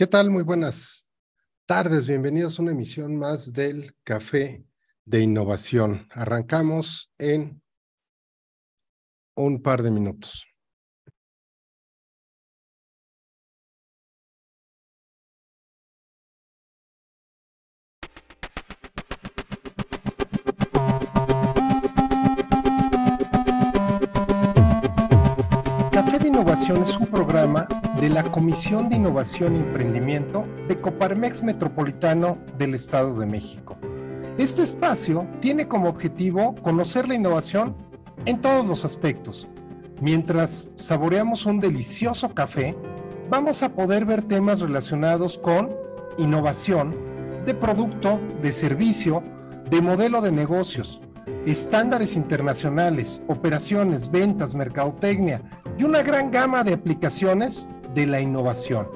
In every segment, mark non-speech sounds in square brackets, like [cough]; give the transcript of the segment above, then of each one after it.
¿Qué tal? Muy buenas tardes. Bienvenidos a una emisión más del Café de Innovación. Arrancamos en un par de minutos. Innovación es un programa de la Comisión de Innovación y Emprendimiento de Coparmex Metropolitano del Estado de México. Este espacio tiene como objetivo conocer la innovación en todos los aspectos. Mientras saboreamos un delicioso café, vamos a poder ver temas relacionados con innovación de producto, de servicio, de modelo de negocios, estándares internacionales, operaciones, ventas, mercadotecnia, y una gran gama de aplicaciones de la innovación.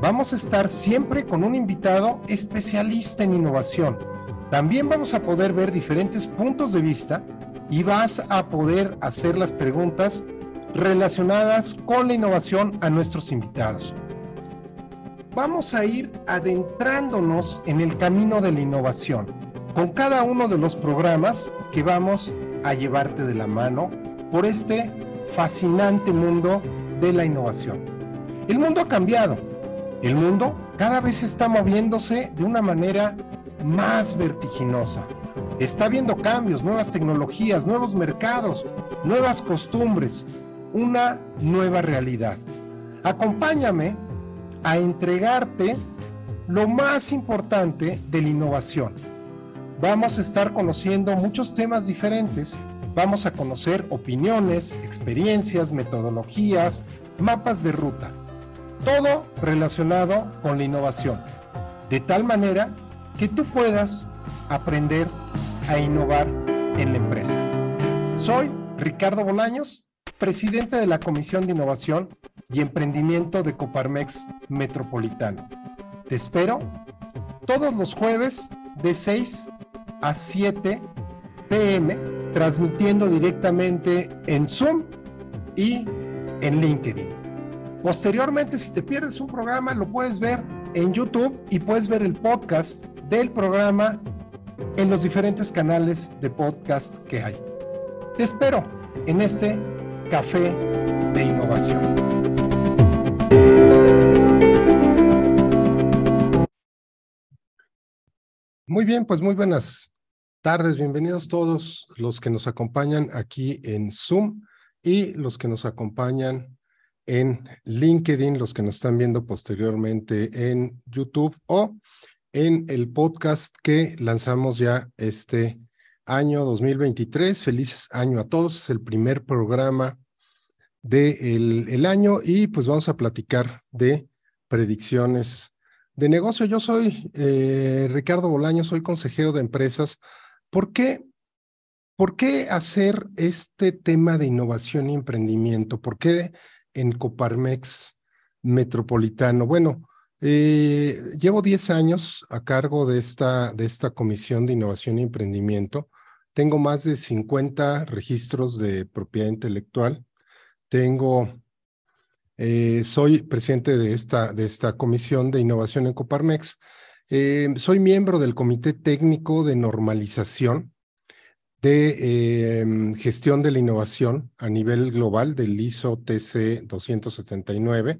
Vamos a estar siempre con un invitado especialista en innovación. También vamos a poder ver diferentes puntos de vista y vas a poder hacer las preguntas relacionadas con la innovación a nuestros invitados. Vamos a ir adentrándonos en el camino de la innovación con cada uno de los programas que vamos a llevarte de la mano por este fascinante mundo de la innovación. El mundo ha cambiado. El mundo cada vez está moviéndose de una manera más vertiginosa. Está viendo cambios, nuevas tecnologías, nuevos mercados, nuevas costumbres, una nueva realidad. Acompáñame a entregarte lo más importante de la innovación. Vamos a estar conociendo muchos temas diferentes Vamos a conocer opiniones, experiencias, metodologías, mapas de ruta, todo relacionado con la innovación, de tal manera que tú puedas aprender a innovar en la empresa. Soy Ricardo Bolaños, presidente de la Comisión de Innovación y Emprendimiento de Coparmex Metropolitano. Te espero todos los jueves de 6 a 7 pm transmitiendo directamente en Zoom y en LinkedIn. Posteriormente, si te pierdes un programa, lo puedes ver en YouTube y puedes ver el podcast del programa en los diferentes canales de podcast que hay. Te espero en este Café de Innovación. Muy bien, pues muy buenas tardes, bienvenidos todos los que nos acompañan aquí en Zoom y los que nos acompañan en LinkedIn, los que nos están viendo posteriormente en YouTube o en el podcast que lanzamos ya este año 2023. Feliz año a todos, es el primer programa del de el año y pues vamos a platicar de predicciones de negocio. Yo soy eh, Ricardo Bolaño, soy consejero de empresas ¿Por qué, ¿Por qué hacer este tema de innovación y emprendimiento? ¿Por qué en Coparmex Metropolitano? Bueno, eh, llevo 10 años a cargo de esta, de esta Comisión de Innovación y Emprendimiento. Tengo más de 50 registros de propiedad intelectual. Tengo, eh, soy presidente de esta, de esta Comisión de Innovación en Coparmex Em, soy miembro del Comité Técnico de Normalización de em, Gestión de la Innovación a nivel global del ISO TC 279.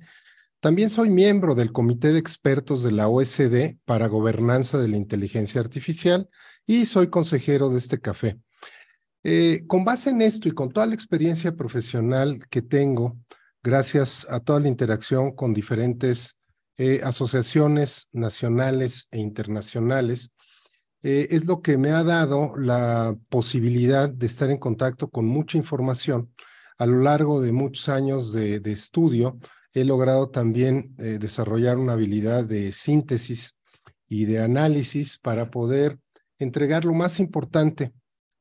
También soy miembro del Comité de Expertos de la OSD para Gobernanza de la Inteligencia Artificial y soy consejero de este café. Eh, con base en esto y con toda la experiencia profesional que tengo, gracias a toda la interacción con diferentes eh, asociaciones nacionales e internacionales, eh, es lo que me ha dado la posibilidad de estar en contacto con mucha información. A lo largo de muchos años de, estudio, he logrado también eh, desarrollar una habilidad de síntesis y de análisis para poder entregar lo más importante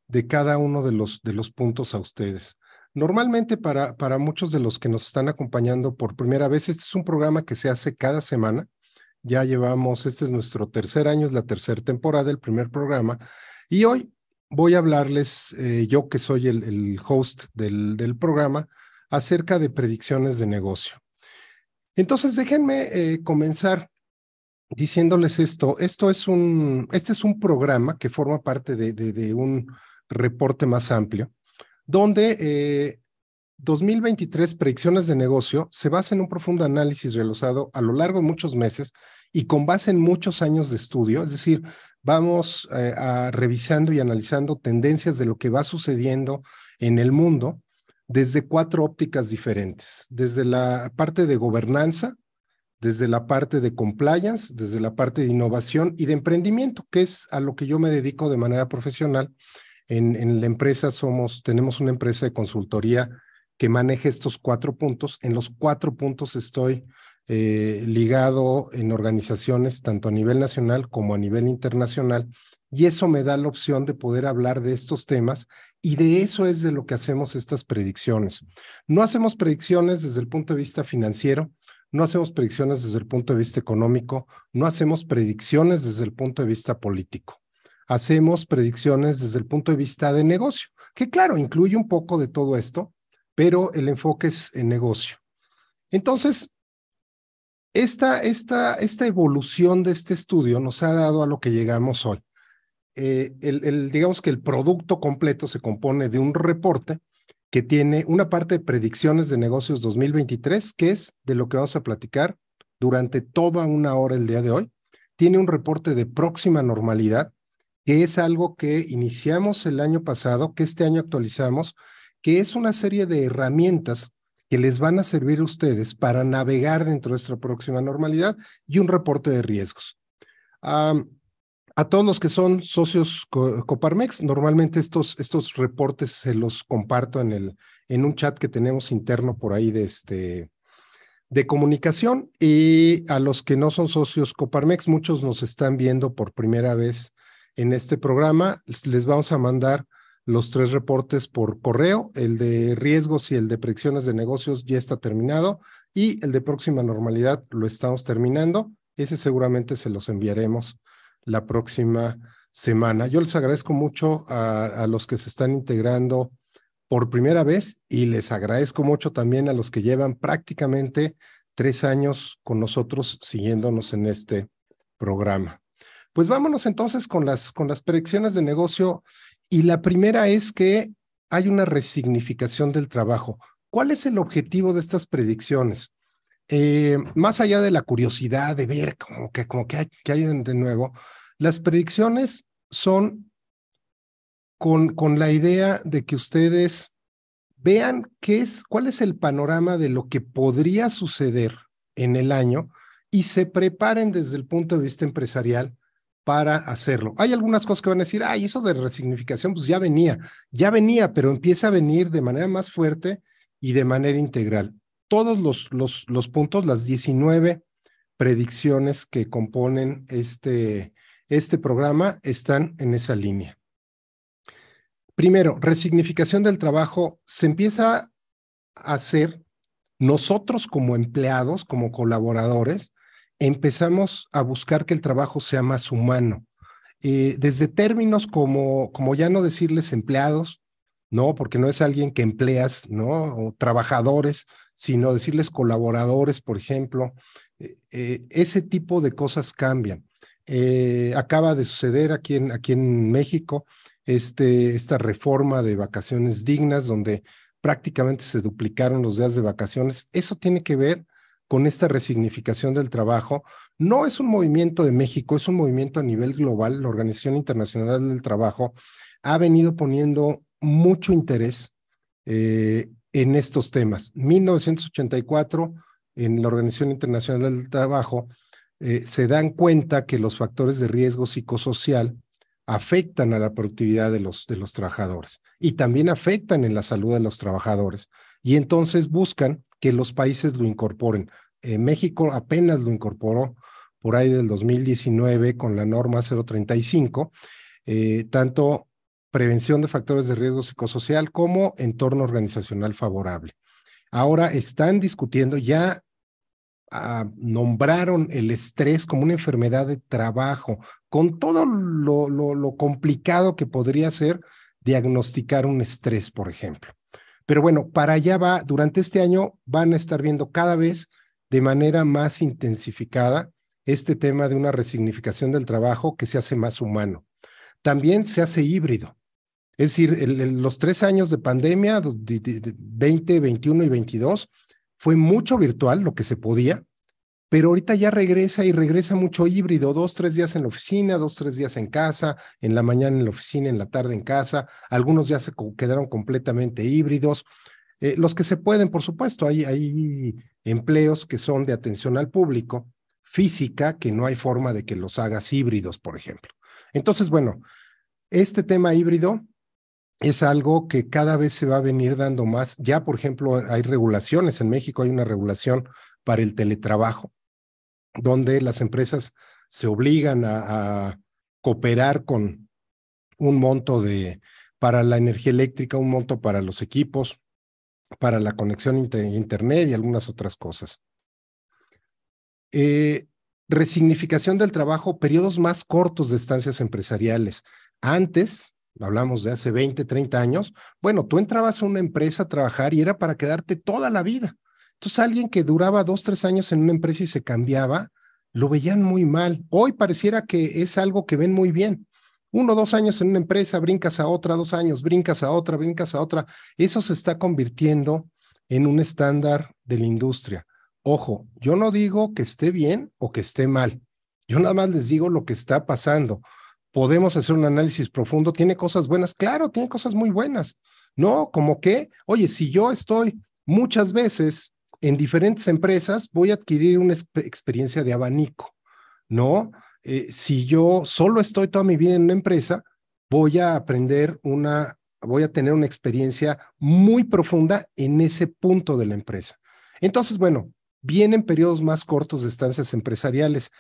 de cada uno de los, de los puntos a ustedes. Normalmente para, para muchos de los que nos están acompañando por primera vez, este es un programa que se hace cada semana. Ya llevamos, este es nuestro tercer año, es la tercera temporada, el primer programa. Y hoy voy a hablarles, eh, yo que soy el, host del, programa, acerca de predicciones de negocio. Entonces, déjenme eh, comenzar diciéndoles esto. Esto es un, este es un programa que forma parte de un reporte más amplio donde 2023 eh, Predicciones de Negocio se basa en un profundo análisis realizado a lo largo de muchos meses y con base en muchos años de estudio, es decir, vamos eh, a, revisando y analizando tendencias de lo que va sucediendo en el mundo desde cuatro ópticas diferentes, desde la parte de gobernanza, desde la parte de compliance, desde la parte de innovación y de emprendimiento, que es a lo que yo me dedico de manera profesional en, la empresa somos, tenemos una empresa de consultoría que maneja estos cuatro puntos. En los cuatro puntos estoy eh, ligado en organizaciones tanto a nivel nacional como a nivel internacional y eso me da la opción de poder hablar de estos temas y de eso es de lo que hacemos estas predicciones. No hacemos predicciones desde el punto de vista financiero, no hacemos predicciones desde el punto de vista económico, no hacemos predicciones desde el punto de vista político hacemos predicciones desde el punto de vista de negocio, que claro, incluye un poco de todo esto, pero el enfoque es en negocio. Entonces, esta, esta, esta evolución de este estudio nos ha dado a lo que llegamos hoy. Eh, el, digamos que el producto completo se compone de un reporte que tiene una parte de predicciones de negocios 2023, que es de lo que vamos a platicar durante toda una hora el día de hoy. Tiene un reporte de próxima normalidad, que es algo que iniciamos el año pasado, que este año actualizamos, que es una serie de herramientas que les van a servir a ustedes para navegar dentro de nuestra próxima normalidad y un reporte de riesgos. a todos los que son socios Coparmex, normalmente estos, estos reportes se los comparto en, el, en un chat que tenemos interno por ahí de, este, de comunicación. Y a los que no son socios Coparmex, muchos nos están viendo por primera vez en este programa. Les vamos a mandar los tres reportes por correo. El de riesgos y el de predicciones de negocios ya está terminado y el de próxima normalidad lo estamos terminando. Ese seguramente se los enviaremos la próxima semana. Yo les agradezco mucho a, a los que se están integrando por primera vez y les agradezco mucho también a los que llevan prácticamente tres años con nosotros siguiéndonos en este programa. Pues vámonos entonces con las, con las predicciones de negocio y la primera es que hay una resignificación del trabajo. ¿Cuál es el objetivo de estas predicciones? Eh, más allá de la curiosidad de ver como que, hay, de nuevo, las predicciones son con, la idea de que ustedes vean es, cuál es el panorama de lo que podría suceder en el año y se preparen desde el punto de vista empresarial para hacerlo. Hay algunas cosas que van a decir, ay, eso de resignificación, pues ya venía, ya venía, pero empieza a venir de manera más fuerte y de manera integral. Todos los, los puntos, las 19 predicciones que componen este, este programa están en esa línea. Primero, resignificación del trabajo se empieza a hacer nosotros como empleados, como colaboradores, empezamos a buscar que el trabajo sea más humano. Eh, desde términos como, como ya no decirles empleados, ¿no? Porque no es alguien que empleas, ¿no? O trabajadores, sino decirles colaboradores, por ejemplo. Eh, eh, ese tipo de cosas cambian. acaba de suceder aquí en, aquí en México este, esta reforma de vacaciones dignas, donde prácticamente se duplicaron los días de vacaciones. Eso tiene que ver con esta resignificación del trabajo. No es un movimiento de México, es un movimiento a nivel global. La Organización Internacional del Trabajo ha venido poniendo mucho interés eh, en estos temas. 1984, en la Organización Internacional del Trabajo, eh, se dan cuenta que los factores de riesgo psicosocial afectan a la productividad de los, de los trabajadores y también afectan en la salud de los trabajadores. Y entonces buscan que los países lo incorporen. Eh, México apenas lo incorporó por ahí del 2019 con la norma 035, eh, tanto prevención de factores de riesgo psicosocial como entorno organizacional favorable. Ahora están discutiendo, ya ah, nombraron el estrés como una enfermedad de trabajo, con todo lo complicado que podría ser diagnosticar un estrés, por ejemplo. Pero bueno, para allá va, durante este año van a estar viendo cada vez de manera más intensificada este tema de una resignificación del trabajo que se hace más humano. También se hace híbrido. Es decir, los tres años de pandemia, 20, 21 y 22, fue mucho virtual lo que se podía, pero ahorita ya regresa y regresa mucho híbrido, dos, tres días en la oficina, dos, tres días en casa, en la mañana en la oficina, en la tarde en casa, algunos ya se quedaron completamente híbridos. Eh, los que se pueden, por supuesto, hay empleos que son de atención al público, física, que no hay forma de que los hagas híbridos, por ejemplo. Entonces, bueno, este tema híbrido es algo que cada vez se va a venir dando más. Ya, por ejemplo, hay regulaciones. En México hay una regulación para el teletrabajo donde las empresas se obligan a, cooperar con un monto de, para la energía eléctrica, un monto para los equipos, para la conexión internet y algunas otras cosas. Eh, resignificación del trabajo, periodos más cortos de estancias empresariales. Antes, hablamos de hace 20, 30 años, bueno, tú entrabas a una empresa a trabajar y era para quedarte toda la vida. Entonces, alguien que duraba dos, tres años en una empresa y se cambiaba, lo veían muy mal. Hoy pareciera que es algo que ven muy bien. Uno, dos años en una empresa, brincas a otra, dos años, brincas a otra, brincas a otra. Eso se está convirtiendo en un estándar de la industria. Ojo, yo no digo que esté bien o que esté mal. Yo nada más les digo lo que está pasando. Podemos hacer un análisis profundo. ¿Tiene cosas buenas? Claro, tiene cosas muy buenas. No, como que, oye, si yo estoy muchas veces en diferentes empresas voy a adquirir una experiencia de abanico, ¿no? Eh, si yo solo estoy toda mi vida en una empresa, voy a aprender una, voy a tener una experiencia muy profunda en ese punto de la empresa. Entonces, bueno, vienen periodos más cortos de estancias empresariales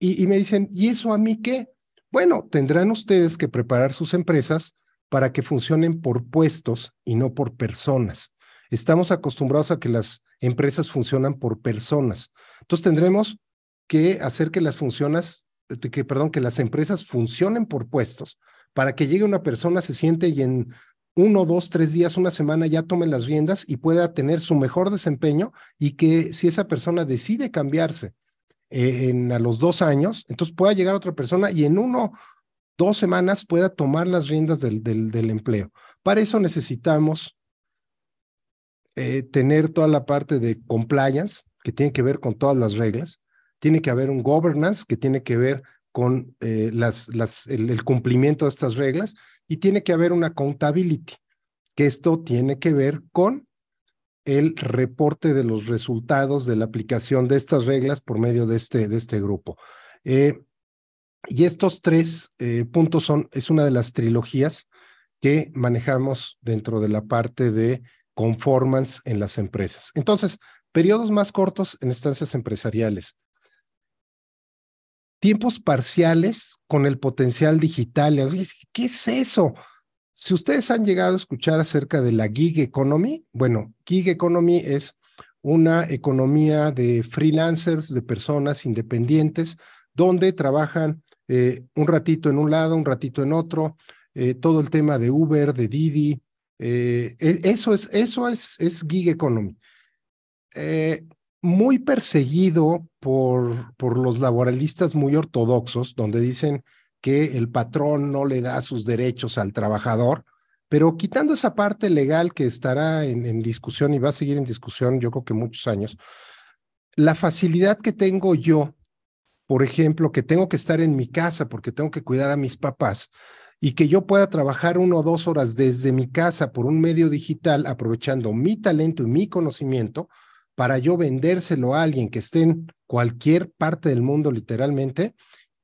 y me dicen, ¿y eso a mí qué? Bueno, tendrán ustedes que preparar sus empresas para que funcionen por puestos y no por personas estamos acostumbrados a que las empresas funcionan por personas. Entonces tendremos que hacer que las funciones, que, perdón, que las empresas funcionen por puestos, para que llegue una persona, se siente y en uno, dos, tres días, una semana ya tome las riendas y pueda tener su mejor desempeño y que si esa persona decide cambiarse eh, en, a los dos años, entonces pueda llegar otra persona y en uno, dos semanas pueda tomar las riendas del, del empleo. Para eso necesitamos eh, tener toda la parte de compliance, que tiene que ver con todas las reglas, tiene que haber un governance, que tiene que ver con eh, las, las, el, cumplimiento de estas reglas, y tiene que haber una accountability, que esto tiene que ver con el reporte de los resultados de la aplicación de estas reglas por medio de este, de este grupo. Eh, y estos tres puntos son, es una de las trilogías que manejamos dentro de la parte de conformance en las empresas. Entonces, periodos más cortos en estancias empresariales. Tiempos parciales con el potencial digital. ¿Qué es eso? Si ustedes han llegado a escuchar acerca de la gig economy, bueno, gig economy es una economía de freelancers, de personas independientes, donde trabajan eh, un ratito en un lado, un ratito en otro, eh, todo el tema de Uber, de Didi, eh, eh, eso es, eso es, es gig economy. Eh, muy perseguido por, por los laboralistas muy ortodoxos, donde dicen que el patrón no le da sus derechos al trabajador, pero quitando esa parte legal que estará en discusión y va a seguir en discusión yo creo que muchos años, la facilidad que tengo yo por ejemplo, que tengo que estar en mi casa porque tengo que cuidar a mis papás, y que yo pueda trabajar uno o dos horas desde mi casa por un medio digital, aprovechando mi talento y mi conocimiento para yo vendérselo a alguien que esté en cualquier parte del mundo literalmente,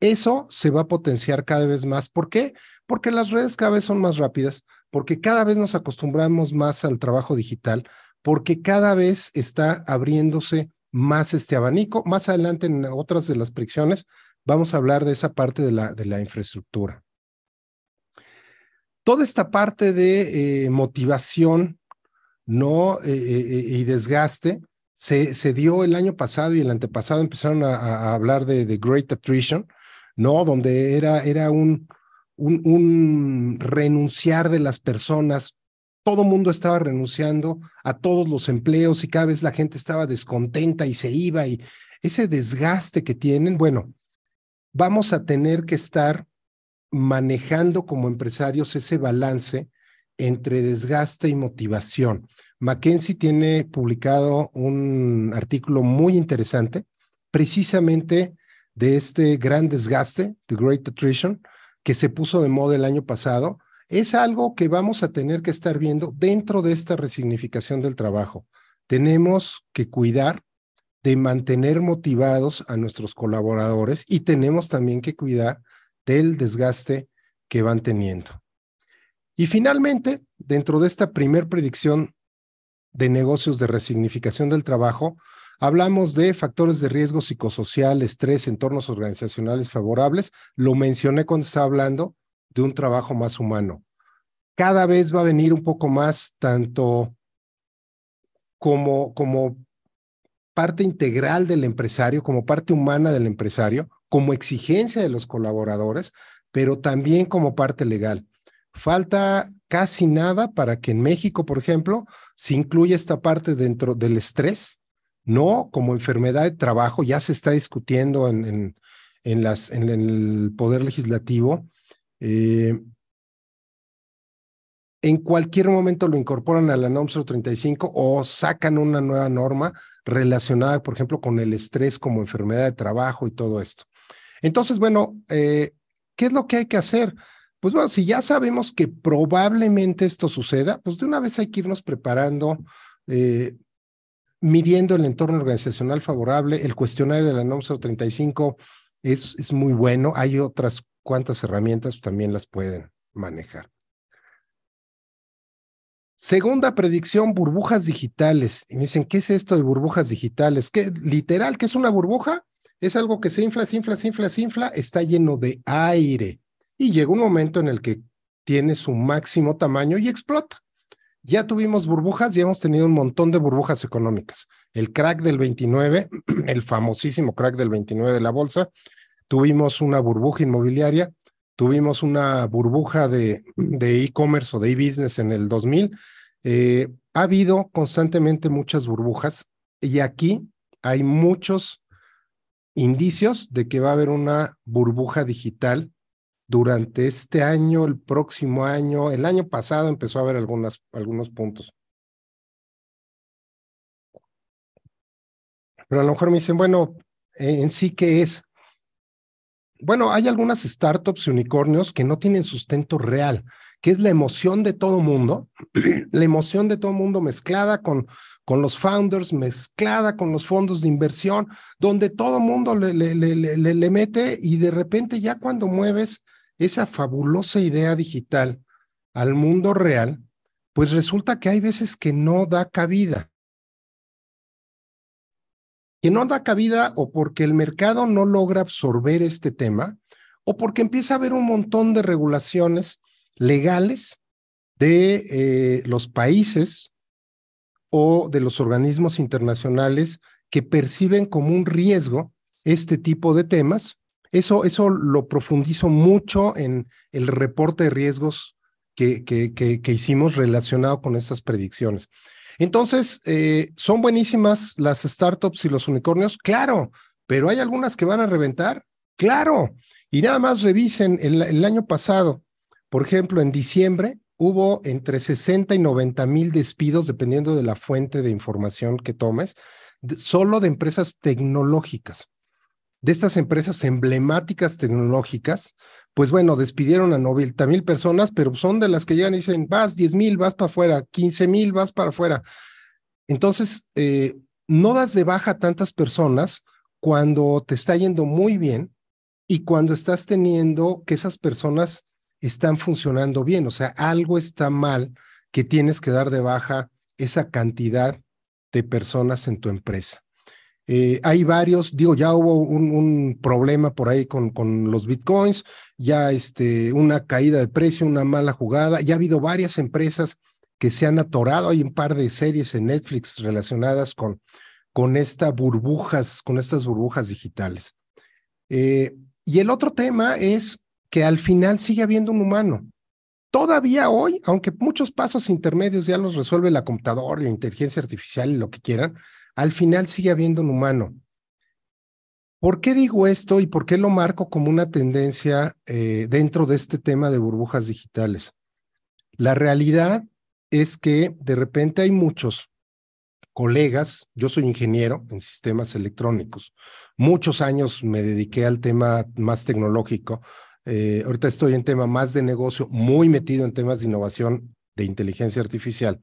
eso se va a potenciar cada vez más. ¿Por qué? Porque las redes cada vez son más rápidas, porque cada vez nos acostumbramos más al trabajo digital, porque cada vez está abriéndose más este abanico. Más adelante en otras de las predicciones vamos a hablar de esa parte de la, de la infraestructura toda esta parte de eh, motivación ¿no? Eh, eh, y desgaste se, se, dio el año pasado y el antepasado empezaron a, hablar de, de, Great Attrition, ¿no? Donde era, era un, un, un, renunciar de las personas. Todo mundo estaba renunciando a todos los empleos y cada vez la gente estaba descontenta y se iba y ese desgaste que tienen, bueno, vamos a tener que estar manejando como empresarios ese balance entre desgaste y motivación. Mackenzie tiene publicado un artículo muy interesante precisamente de este gran desgaste, The Great Attrition, que se puso de moda el año pasado, es algo que vamos a tener que estar viendo dentro de esta resignificación del trabajo. Tenemos que cuidar de mantener motivados a nuestros colaboradores y tenemos también que cuidar del desgaste que van teniendo. Y finalmente, dentro de esta primer predicción de negocios de resignificación del trabajo, hablamos de factores de riesgo psicosocial, estrés, entornos organizacionales favorables. Lo mencioné cuando estaba hablando de un trabajo más humano. Cada vez va a venir un poco más tanto como, como parte integral del empresario, como parte humana del empresario, como exigencia de los colaboradores, pero también como parte legal. Falta casi nada para que en México, por ejemplo, se incluya esta parte dentro del estrés, no como enfermedad de trabajo, ya se está discutiendo en, el Poder Legislativo. Eh, en cualquier momento lo incorporan a la NOM 035 o sacan una nueva norma relacionada, por ejemplo, con el estrés como enfermedad de trabajo y todo esto. Entonces, bueno, eh, ¿qué es lo que hay que hacer? Pues bueno, si ya sabemos que probablemente esto suceda, pues de una vez hay que irnos preparando, eh, midiendo el entorno organizacional favorable. El cuestionario de la NOM 035 es, es muy bueno. Hay otras cuantas herramientas, también las pueden manejar. Segunda predicción, burbujas digitales. Y me dicen, ¿qué es esto de burbujas digitales? ¿Qué, literal, ¿qué es una burbuja? Es algo que se infla, se infla, se infla, se infla, está lleno de aire y llega un momento en el que tiene su máximo tamaño y explota. Ya tuvimos burbujas, ya hemos tenido un montón de burbujas económicas. El crack del 29, [clears throat] el famosísimo crack del 29 de la bolsa, tuvimos una burbuja inmobiliaria, tuvimos una burbuja de e-commerce o de e-business en el 2000. Eh, ha habido constantemente muchas burbujas y aquí hay muchos indicios de que va a haber una burbuja digital durante este año, el próximo año, el año pasado empezó a haber algunos puntos. Pero a lo mejor me dicen, bueno, eh, en sí, ¿qué es? Bueno, hay algunas startups y unicornios que no tienen sustento real que es la emoción de todo mundo, [clears throat] la emoción de todo mundo mezclada con, los founders, mezclada con los fondos de inversión, donde todo mundo le, le, le, le mete y de repente ya cuando mueves esa fabulosa idea digital al mundo real, pues resulta que hay veces que no da cabida. Que no da cabida o porque el mercado no logra absorber este tema o porque empieza a haber un montón de regulaciones legales de eh, los países o de los organismos internacionales que perciben como un riesgo este tipo de temas. Eso, eso lo profundizo mucho en el reporte de riesgos que, que, que, hicimos relacionado con estas predicciones. Entonces, eh, ¿son buenísimas las startups y los unicornios? Claro, pero hay algunas que van a reventar. Claro. Y nada más revisen el año pasado, por ejemplo, en diciembre hubo entre 60 y 90 mil despidos, dependiendo de la fuente de información que tomes, solo de empresas tecnológicas. De estas empresas emblemáticas tecnológicas, pues bueno, despidieron a 90 mil personas, pero son de las que llegan y dicen, vas 10 mil, vas para afuera, 15 mil, vas para afuera. Entonces, eh, no das de baja a tantas personas cuando te está yendo muy bien y cuando estás teniendo que esas personas están funcionando bien, o sea, algo está mal que tienes que dar de baja esa cantidad de personas en tu empresa. Eh, hay varios, digo, ya hubo un, problema por ahí con, con, los bitcoins, ya este, una caída de precio, una mala jugada, ya ha habido varias empresas que se han atorado, hay un par de series en Netflix relacionadas con, con estas burbujas, con estas burbujas digitales. Eh, y el otro tema es que al final sigue habiendo un humano. Todavía hoy, aunque muchos pasos intermedios ya los resuelve la computadora, la inteligencia artificial y lo que quieran, al final sigue habiendo un humano. ¿Por qué digo esto y por qué lo marco como una tendencia eh, dentro de este tema de burbujas digitales? La realidad es que de repente hay muchos colegas, yo soy ingeniero en sistemas electrónicos, muchos años me dediqué al tema más tecnológico, eh, ahorita estoy en tema más de negocio, muy metido en temas de innovación de inteligencia artificial.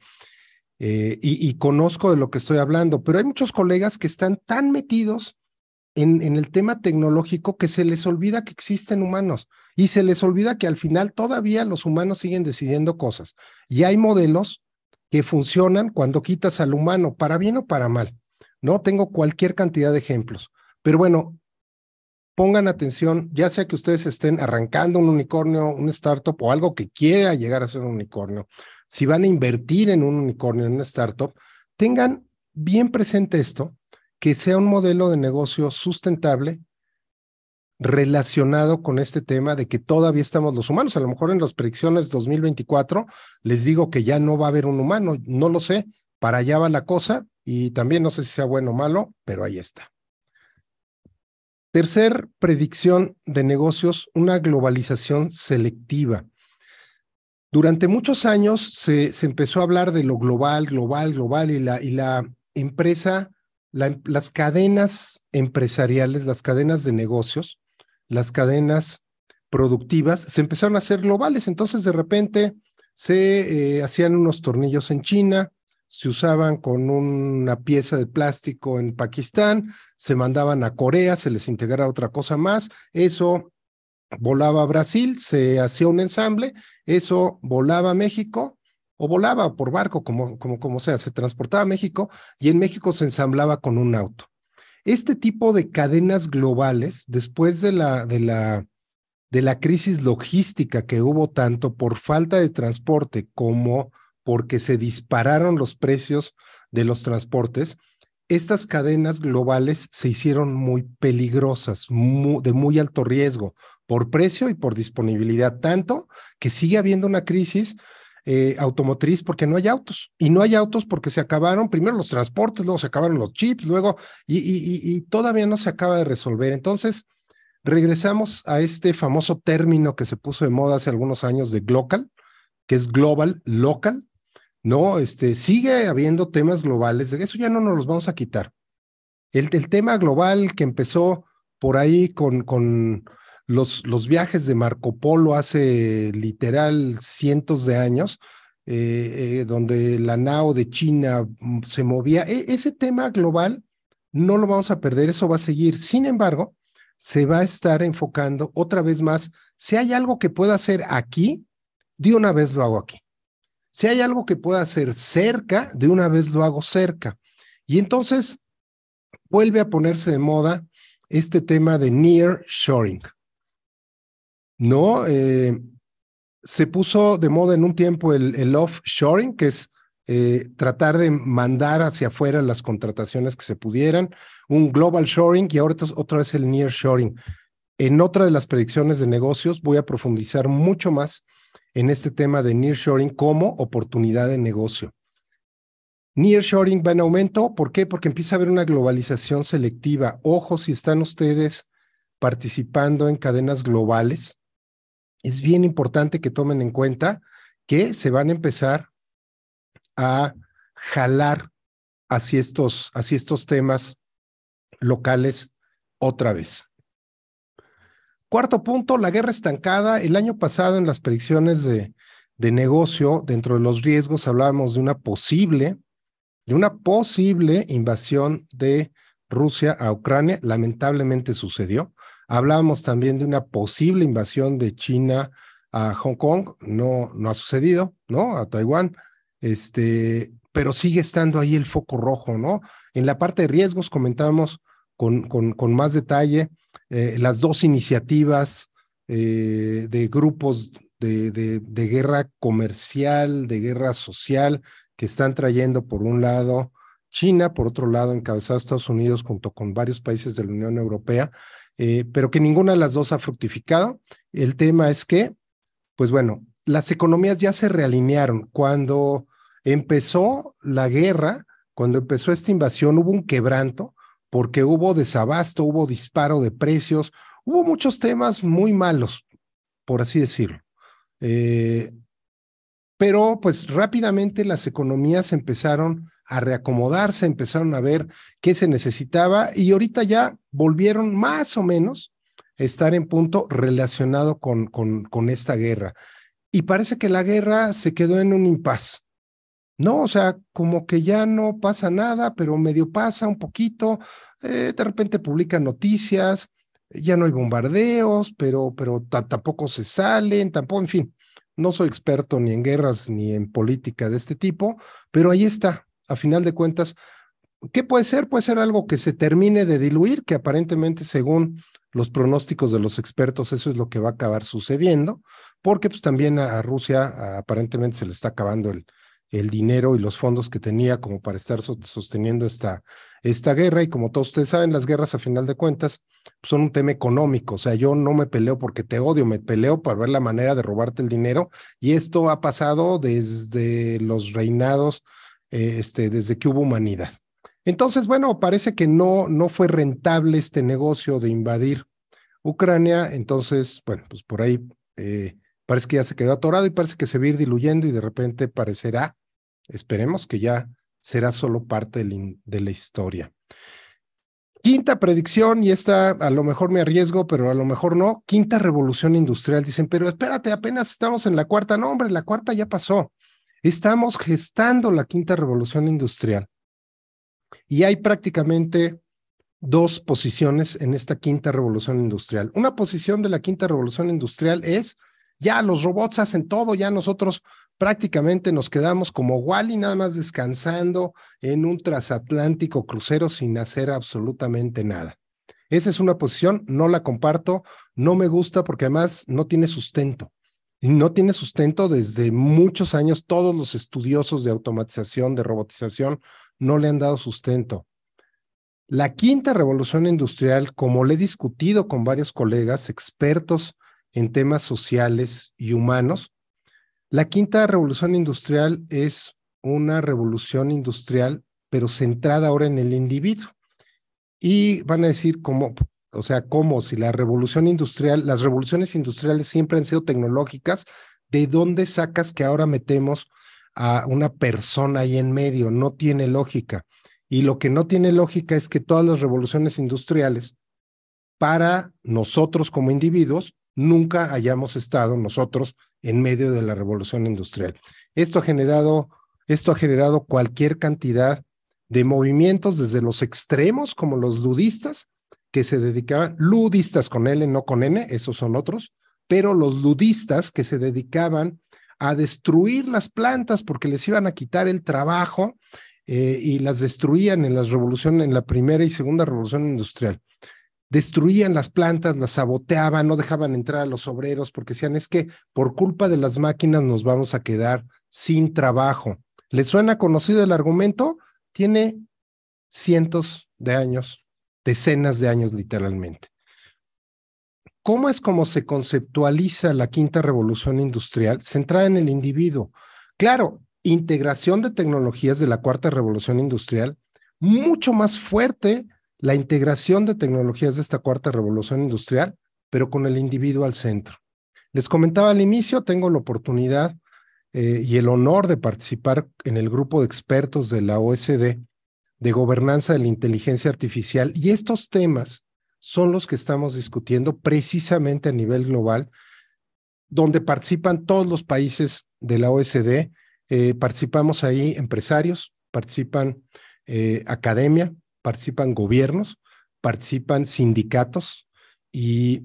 Eh, y, conozco de lo que estoy hablando, pero hay muchos colegas que están tan metidos en, el tema tecnológico que se les olvida que existen humanos y se les olvida que al final todavía los humanos siguen decidiendo cosas. Y hay modelos que funcionan cuando quitas al humano, para bien o para mal. No tengo cualquier cantidad de ejemplos. Pero bueno, pongan atención, ya sea que ustedes estén arrancando un unicornio, un startup o algo que quiera llegar a ser un unicornio, si van a invertir en un unicornio, en una startup, tengan bien presente esto, que sea un modelo de negocio sustentable relacionado con este tema de que todavía estamos los humanos. A lo mejor en las predicciones 2024 les digo que ya no va a haber un humano, no lo sé, para allá va la cosa y también no sé si sea bueno o malo, pero ahí está. Tercer predicción de negocios, una globalización selectiva. Durante muchos años se, empezó a hablar de lo global, global, global y la, y la empresa, em, las cadenas empresariales, las cadenas de negocios, las cadenas productivas, se empezaron a hacer globales. Entonces de repente se eh, hacían unos tornillos en China, se usaban con una pieza de plástico en Pakistán, se mandaban a Corea, se les integraba otra cosa más, eso volaba a Brasil, se hacía un ensamble, eso volaba a México o volaba por barco, como, como, como sea, se transportaba a México y en México se ensamblaba con un auto. Este tipo de cadenas globales, después de la, de la, de la crisis logística que hubo tanto por falta de transporte como porque se dispararon los precios de los transportes, estas cadenas globales se hicieron muy peligrosas, de muy alto riesgo, por precio y por disponibilidad, tanto que sigue habiendo una crisis eh, automotriz porque no hay autos. Y no hay autos porque se acabaron primero los transportes, luego se acabaron los chips, luego, y, y, todavía no se acaba de resolver. Entonces, regresamos a este famoso término que se puso de moda hace algunos años de global, que es global, local, ¿no? Este, sigue habiendo temas globales, eso ya no nos los vamos a quitar. El, tema global que empezó por ahí con, con los, los, viajes de Marco Polo hace literal cientos de años, eh, eh, donde la nao de China mm, se movía, e, ese tema global no lo vamos a perder, eso va a seguir. Sin embargo, se va a estar enfocando otra vez más, si hay algo que pueda hacer aquí, de una vez lo hago aquí si hay algo que pueda hacer cerca, de una vez lo hago cerca. Y entonces vuelve a ponerse de moda este tema de near shoring. ¿No? Eh, se puso de moda en un tiempo el, Off Shoring, que es eh, tratar de mandar hacia afuera las contrataciones que se pudieran, un global shoring y ahora otra vez el near shoring. En otra de las predicciones de negocios voy a profundizar mucho más en este tema de nearshoring como oportunidad de negocio. Nearshoring va en aumento, ¿por qué? Porque empieza a haber una globalización selectiva. Ojo si están ustedes participando en cadenas globales. Es bien importante que tomen en cuenta que se van a empezar a jalar hacia estos, hacia estos temas locales otra vez. Cuarto punto, la guerra estancada. El año pasado en las predicciones de, negocio, dentro de los riesgos, hablábamos de una posible, de una posible invasión de Rusia a Ucrania. Lamentablemente sucedió. Hablábamos también de una posible invasión de China a Hong Kong. No, no ha sucedido, ¿no? A Taiwán. Este, pero sigue estando ahí el foco rojo, ¿no? En la parte de riesgos comentábamos con, con más detalle eh, las dos iniciativas eh, de grupos de, de, guerra comercial, de guerra social, que están trayendo por un lado China, por otro lado encabezado Estados Unidos junto con varios países de la Unión Europea, eh, pero que ninguna de las dos ha fructificado. El tema es que, pues bueno, las economías ya se realinearon. Cuando empezó la guerra, cuando empezó esta invasión, hubo un quebranto porque hubo desabasto, hubo disparo de precios, hubo muchos temas muy malos, por así decirlo. Eh, pero pues rápidamente las economías empezaron a reacomodarse, empezaron a ver qué se necesitaba y ahorita ya volvieron más o menos a estar en punto relacionado con, con, con esta guerra. Y parece que la guerra se quedó en un impas. ¿no? O sea, como que ya no pasa nada, pero medio pasa un poquito, eh, de repente publican noticias, ya no hay bombardeos, pero, pero tampoco se salen, tampoco, en fin, no soy experto ni en guerras ni en política de este tipo, pero ahí está, a final de cuentas. ¿Qué puede ser? Puede ser algo que se termine de diluir, que aparentemente según los pronósticos de los expertos eso es lo que va a acabar sucediendo, porque pues también a Rusia aparentemente se le está acabando el, el dinero y los fondos que tenía como para estar sosteniendo esta, esta guerra. Y como todos ustedes saben, las guerras a final de cuentas son un tema económico. O sea, yo no me peleo porque te odio, me peleo para ver la manera de robarte el dinero. Y esto ha pasado desde los reinados, eh, este, desde que hubo humanidad. Entonces, bueno, parece que no, no fue rentable este negocio de invadir Ucrania. Entonces, bueno, pues por ahí eh, parece que ya se quedó atorado y parece que se va a ir diluyendo y de repente parecerá Esperemos que ya será solo parte de la historia. Quinta predicción, y esta a lo mejor me arriesgo, pero a lo mejor no. Quinta revolución industrial. Dicen, pero espérate, apenas estamos en la cuarta. No, hombre, la cuarta ya pasó. Estamos gestando la quinta revolución industrial. Y hay prácticamente dos posiciones en esta quinta revolución industrial. Una posición de la quinta revolución industrial es ya los robots hacen todo, ya nosotros prácticamente nos quedamos como Wally, nada más descansando en un trasatlántico crucero sin hacer absolutamente nada. Esa es una posición, no la comparto, no me gusta porque además no tiene sustento. Y no tiene sustento desde muchos años. Todos los estudiosos de automatización, de robotización, no le han dado sustento. La quinta revolución industrial, como le he discutido con varios colegas expertos en temas sociales y humanos. La quinta revolución industrial es una revolución industrial, pero centrada ahora en el individuo. Y van a decir cómo, o sea, cómo si la revolución industrial, las revoluciones industriales siempre han sido tecnológicas, ¿de dónde sacas que ahora metemos a una persona ahí en medio? No tiene lógica. Y lo que no tiene lógica es que todas las revoluciones industriales, para nosotros como individuos, nunca hayamos estado nosotros en medio de la revolución industrial. Esto ha generado, esto ha generado cualquier cantidad de movimientos desde los extremos, como los ludistas, que se dedicaban, ludistas con L, no con N, esos son otros, pero los ludistas que se dedicaban a destruir las plantas porque les iban a quitar el trabajo eh, y las destruían en la revolución en la primera y segunda revolución industrial destruían las plantas, las saboteaban, no dejaban entrar a los obreros porque decían, es que por culpa de las máquinas nos vamos a quedar sin trabajo. le suena conocido el argumento? Tiene cientos de años, decenas de años literalmente. ¿Cómo es como se conceptualiza la quinta revolución industrial? Centrada en el individuo. Claro, integración de tecnologías de la cuarta revolución industrial, mucho más fuerte la integración de tecnologías de esta cuarta revolución industrial, pero con el individuo al centro. Les comentaba al inicio, tengo la oportunidad eh, y el honor de participar en el grupo de expertos de la OSD de gobernanza de la inteligencia artificial y estos temas son los que estamos discutiendo precisamente a nivel global, donde participan todos los países de la OSD, eh, participamos ahí empresarios, participan eh, academia, participan gobiernos, participan sindicatos y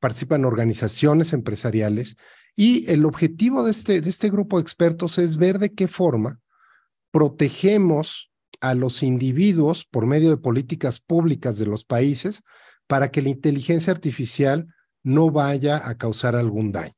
participan organizaciones empresariales. Y el objetivo este, de este, grupo de expertos es ver de qué forma protegemos a los individuos por medio de políticas públicas de los países para que la inteligencia artificial no vaya a causar algún daño,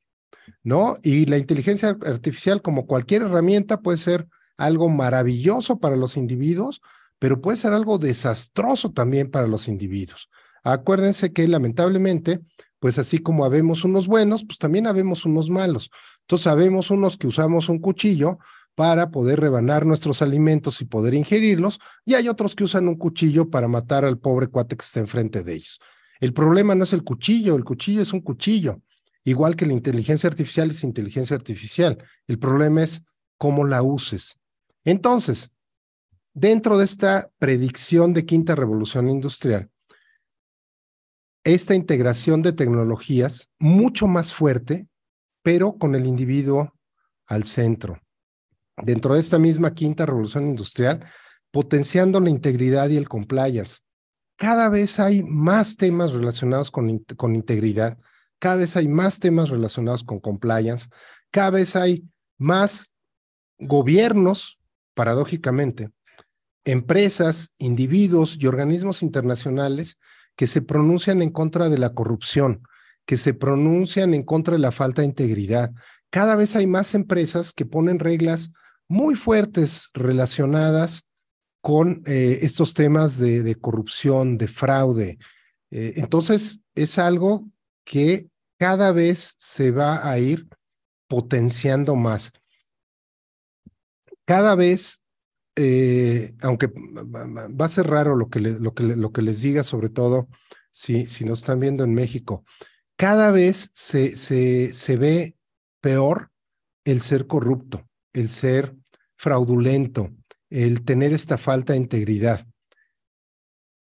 ¿no? Y la inteligencia artificial, como cualquier herramienta, puede ser algo maravilloso para los individuos, pero puede ser algo desastroso también para los individuos. Acuérdense que lamentablemente, pues así como habemos unos buenos, pues también habemos unos malos. Entonces sabemos unos que usamos un cuchillo para poder rebanar nuestros alimentos y poder ingerirlos, y hay otros que usan un cuchillo para matar al pobre cuate que está enfrente de ellos. El problema no es el cuchillo, el cuchillo es un cuchillo, igual que la inteligencia artificial es inteligencia artificial. El problema es cómo la uses. Entonces, Dentro de esta predicción de quinta revolución industrial, esta integración de tecnologías mucho más fuerte, pero con el individuo al centro. Dentro de esta misma quinta revolución industrial, potenciando la integridad y el compliance. Cada vez hay más temas relacionados con, con integridad, cada vez hay más temas relacionados con compliance, cada vez hay más gobiernos, paradójicamente, empresas, individuos y organismos internacionales que se pronuncian en contra de la corrupción, que se pronuncian en contra de la falta de integridad. Cada vez hay más empresas que ponen reglas muy fuertes relacionadas con eh, estos temas de, corrupción, de fraude. Eh, entonces, es algo que cada vez se va a ir potenciando más. Cada vez eh, aunque va a ser raro lo que, les diga, sobre todo si, nos están viendo en México, cada vez se, se ve peor el ser corrupto, el ser fraudulento, el tener esta falta de integridad.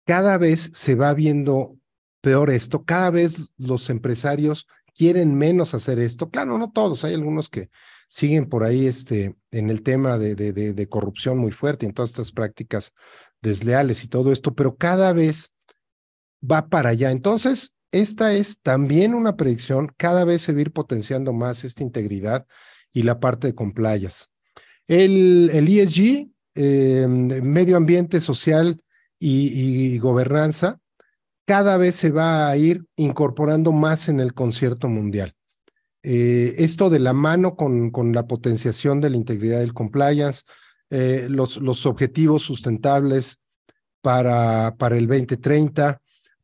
Cada vez se va viendo peor esto, cada vez los empresarios quieren menos hacer esto. Claro, no todos, hay algunos que siguen por ahí este, en el tema de, de, corrupción muy fuerte, en todas estas prácticas desleales y todo esto, pero cada vez va para allá. Entonces, esta es también una predicción, cada vez se va a ir potenciando más esta integridad y la parte de complayas. El, el ESG, em, medio ambiente social y gobernanza, cada vez se va a ir incorporando más en el concierto mundial. Eh, esto de la mano con, la potenciación de la integridad del compliance, eh, los, objetivos sustentables para, para el 2030,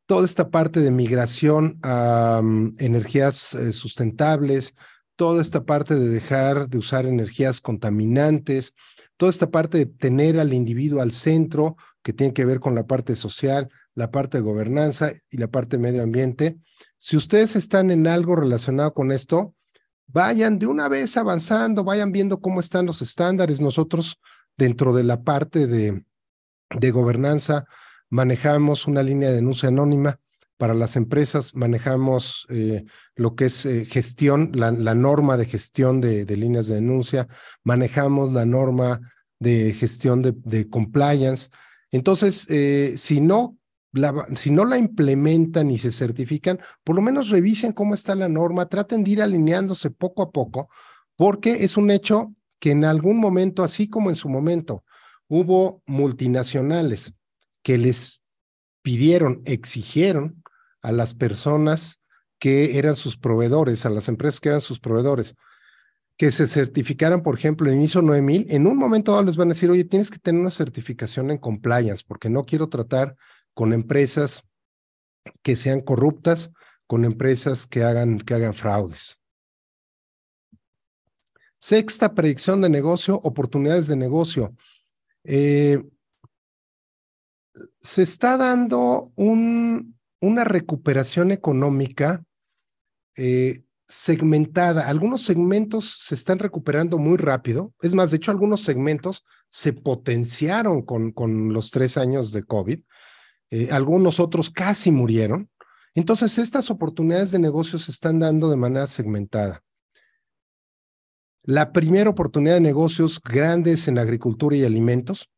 toda esta parte de migración a mm, energías eh, sustentables, toda esta parte de dejar de usar energías contaminantes, toda esta parte de tener al individuo al centro, que tiene que ver con la parte social, la parte de gobernanza y la parte medio ambiente. Si ustedes están en algo relacionado con esto, vayan de una vez avanzando, vayan viendo cómo están los estándares. Nosotros, dentro de la parte de, gobernanza, manejamos una línea de denuncia anónima. Para las empresas manejamos eh, lo que es eh, gestión, la, norma de gestión de, líneas de denuncia, manejamos la norma de gestión de, compliance. Entonces, eh, si no si no la implementan y se certifican, por lo menos revisen cómo está la norma, traten de ir alineándose poco a poco, porque es un hecho que en algún momento, así como en su momento, hubo multinacionales que les pidieron, exigieron a las personas que eran sus proveedores, a las empresas que eran sus proveedores, que se certificaran, por ejemplo, en ISO 9000, en un momento les van a decir, oye, tienes que tener una certificación en compliance, porque no quiero tratar con empresas que sean corruptas, con empresas que hagan, que hagan fraudes. Sexta predicción de negocio, oportunidades de negocio. Eh, se está dando una recuperación económica eh, segmentada. Algunos segmentos se están recuperando muy rápido. Es más, de hecho, algunos segmentos se potenciaron con, con los tres años de COVID. Eh, algunos otros casi murieron. Entonces, estas oportunidades de negocios se están dando de manera segmentada. La primera oportunidad de negocios grandes en agricultura y alimentos.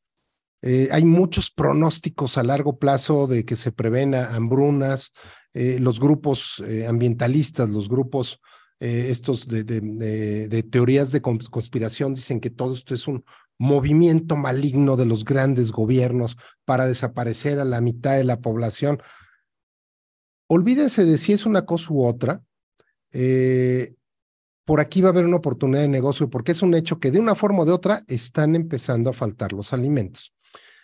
Eh, hay muchos pronósticos a largo plazo de que se prevén hambrunas, eh, los grupos ambientalistas, los grupos estos de, de, teorías de conspiración dicen que todo esto es un movimiento maligno de los grandes gobiernos para desaparecer a la mitad de la población. Olvídense de si es una cosa u otra. Eh, por aquí va a haber una oportunidad de negocio porque es un hecho que de una forma o de otra están empezando a faltar los alimentos.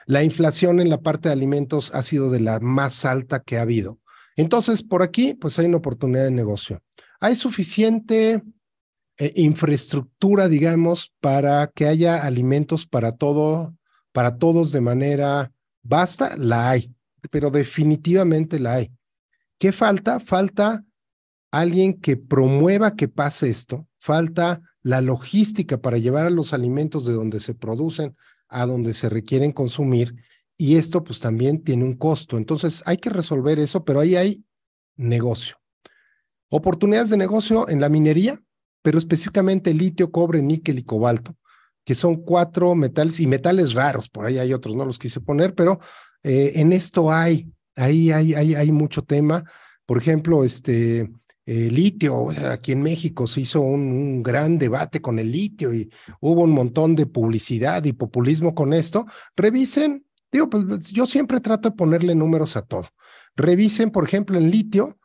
La inflación en la parte de alimentos ha sido de la más alta que ha habido. Entonces, por aquí, pues hay una oportunidad de negocio. Hay suficiente eh, infraestructura, digamos, para que haya alimentos para todo, para todos de manera basta, la hay, pero definitivamente la hay. ¿Qué falta? Falta alguien que promueva que pase esto, falta la logística para llevar a los alimentos de donde se producen a donde se requieren consumir y esto pues también tiene un costo. Entonces hay que resolver eso, pero ahí hay negocio. Oportunidades de negocio en la minería, pero específicamente litio, cobre, níquel y cobalto, que son cuatro metales y metales raros, por ahí hay otros, no los quise poner, pero eh, en esto hay, ahí hay, hay, hay mucho tema. Por ejemplo, este, eh, litio. Aquí en México se hizo un, gran debate con el litio y hubo un montón de publicidad y populismo con esto. Revisen, digo, pues yo siempre trato de ponerle números a todo. Revisen, por ejemplo, en litio,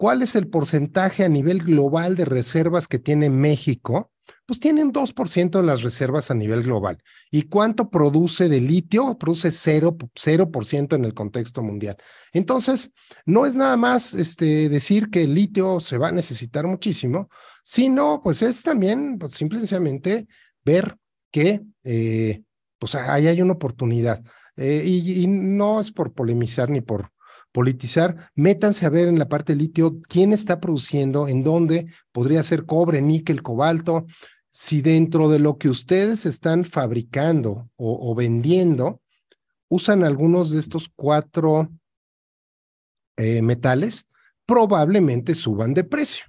¿Cuál es el porcentaje a nivel global de reservas que tiene México? Pues tienen 2% de las reservas a nivel global. ¿Y cuánto produce de litio? Produce 0, 0% en el contexto mundial. Entonces, no es nada más este, decir que el litio se va a necesitar muchísimo, sino pues es también pues, simplemente ver que eh, pues ahí hay una oportunidad. Eh, y no es por polemizar ni por politizar, métanse a ver en la parte de litio quién está produciendo, en dónde podría ser cobre, níquel, cobalto. Si dentro de lo que ustedes están fabricando o, vendiendo, usan algunos de estos cuatro eh, metales, probablemente suban de precio.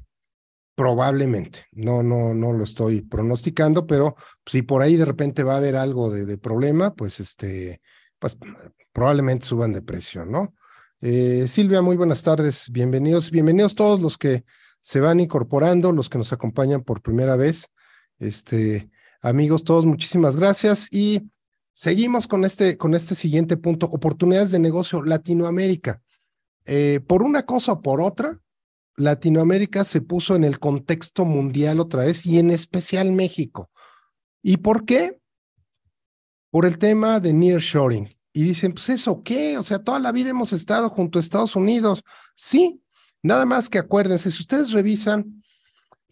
Probablemente. No, no, no lo estoy pronosticando, pero si por ahí de repente va a haber algo de, de problema, pues este, pues probablemente suban de precio, ¿no? Eh, Silvia, muy buenas tardes. Bienvenidos, bienvenidos todos los que se van incorporando, los que nos acompañan por primera vez. Este, amigos, todos, muchísimas gracias. Y seguimos con este, con este siguiente punto: oportunidades de negocio Latinoamérica. Eh, por una cosa o por otra, Latinoamérica se puso en el contexto mundial otra vez y en especial México. ¿Y por qué? Por el tema de nearshoring y dicen, pues eso qué, o sea, toda la vida hemos estado junto a Estados Unidos. Sí, nada más que acuérdense, si ustedes revisan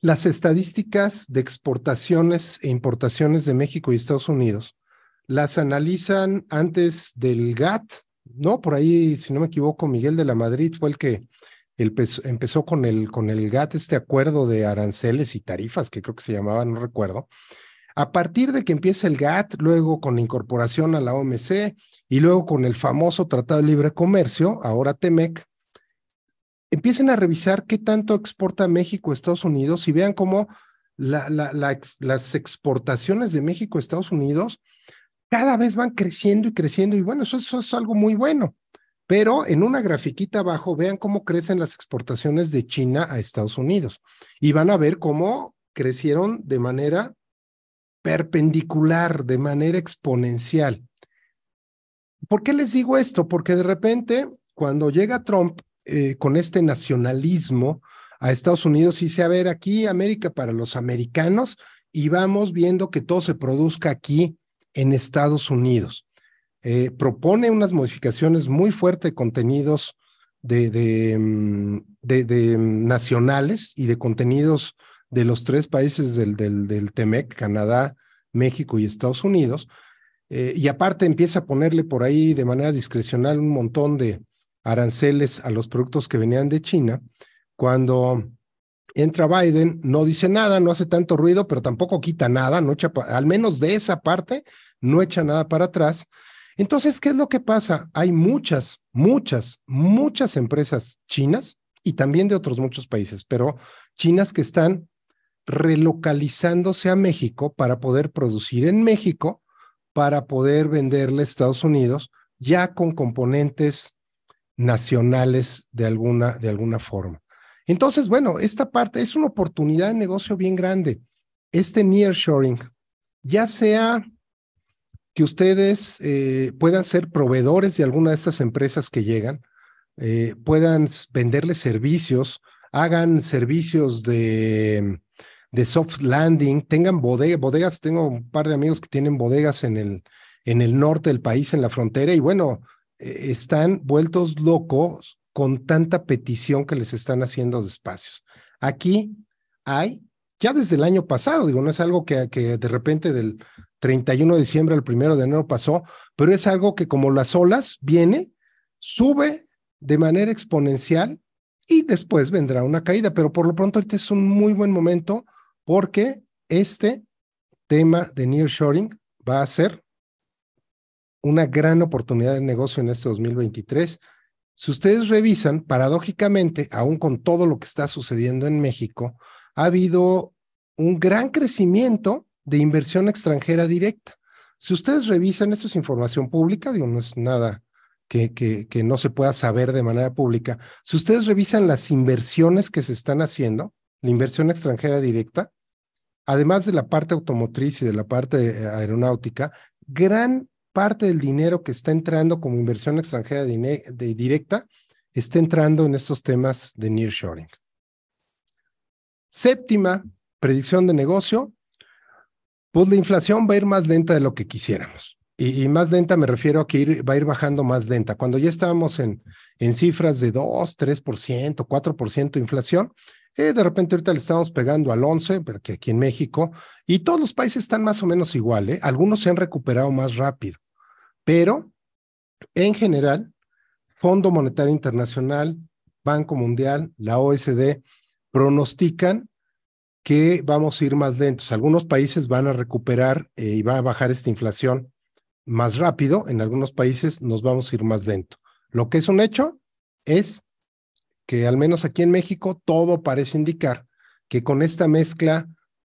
las estadísticas de exportaciones e importaciones de México y Estados Unidos, las analizan antes del GATT, ¿no? Por ahí, si no me equivoco, Miguel de la Madrid fue el que el empezó con el, con el GATT, este acuerdo de aranceles y tarifas, que creo que se llamaba, no recuerdo. A partir de que empieza el GATT, luego con la incorporación a la OMC y luego con el famoso Tratado de Libre Comercio, ahora TEMEC, empiecen a revisar qué tanto exporta México a Estados Unidos y vean cómo las exportaciones de México a Estados Unidos cada vez van creciendo y creciendo. Y bueno, eso es algo muy bueno. Pero en una grafiquita abajo, vean cómo crecen las exportaciones de China a Estados Unidos. Y van a ver cómo crecieron de manera perpendicular, de manera exponencial. ¿Por qué les digo esto? Porque de repente, cuando llega Trump eh, con este nacionalismo a Estados Unidos, y dice, a ver, aquí América para los americanos, y vamos viendo que todo se produzca aquí en Estados Unidos. Eh, propone unas modificaciones muy fuertes de contenidos de, de, mm, mm, nacionales y de contenidos de los tres países del, del, TEMEC, Canadá, México y Estados Unidos. Eh, y aparte empieza a ponerle por ahí de manera discrecional un montón de aranceles a los productos que venían de China. Cuando entra Biden, no dice nada, no hace tanto ruido, pero tampoco quita nada, no echa, al menos de esa parte, no echa nada para atrás. Entonces, ¿qué es lo que pasa? Hay muchas, muchas, muchas empresas chinas y también de otros muchos países, pero chinas que están relocalizándose a México para poder producir en México, para poder venderle a Estados Unidos, ya con componentes nacionales de alguna, de alguna forma. Entonces, bueno, esta parte es una oportunidad de negocio bien grande. Este nearshoring, ya sea que ustedes eh, puedan ser proveedores de alguna de estas empresas que llegan, eh, puedan venderles servicios, hagan servicios de de soft landing, tengan bodegas. Tengo un par de amigos que tienen bodegas en el, en el norte del país, en la frontera, y bueno, eh, están vueltos locos con tanta petición que les están haciendo de espacios. Aquí hay, ya desde el año pasado, digo, no es algo que, que de repente del 31 de diciembre al 1 de enero pasó, pero es algo que como las olas viene, sube de manera exponencial y después vendrá una caída, pero por lo pronto ahorita es un muy buen momento porque este tema de nearshoring va a ser una gran oportunidad de negocio en este 2023. Si ustedes revisan, paradójicamente, aún con todo lo que está sucediendo en México, ha habido un gran crecimiento de inversión extranjera directa. Si ustedes revisan, esto es información pública, digo, no es nada que, que no se pueda saber de manera pública. Si ustedes revisan las inversiones que se están haciendo, la inversión extranjera directa, además de la parte automotriz y de la parte eh, aeronáutica, gran parte del dinero que está entrando como inversión extranjera de, directa está entrando en estos temas de nearshoring. Séptima predicción de negocio, pues la inflación va a ir más lenta de lo que quisiéramos. Y, más lenta me refiero a que va a ir bajando más lenta. Cuando ya estábamos en, en cifras de 2, 3%, 4% de inflación, eh, de repente ahorita le estamos pegando al 11, porque aquí en México, y todos los países están más o menos igual, ¿eh? algunos se han recuperado más rápido, pero en general, Fondo Monetario Internacional, Banco Mundial, la OSD, pronostican que vamos a ir más lentos. Algunos países van a recuperar eh, y va a bajar esta inflación más rápido, en algunos países nos vamos a ir más lento. Lo que es un hecho es que al menos aquí en México todo parece indicar que con esta mezcla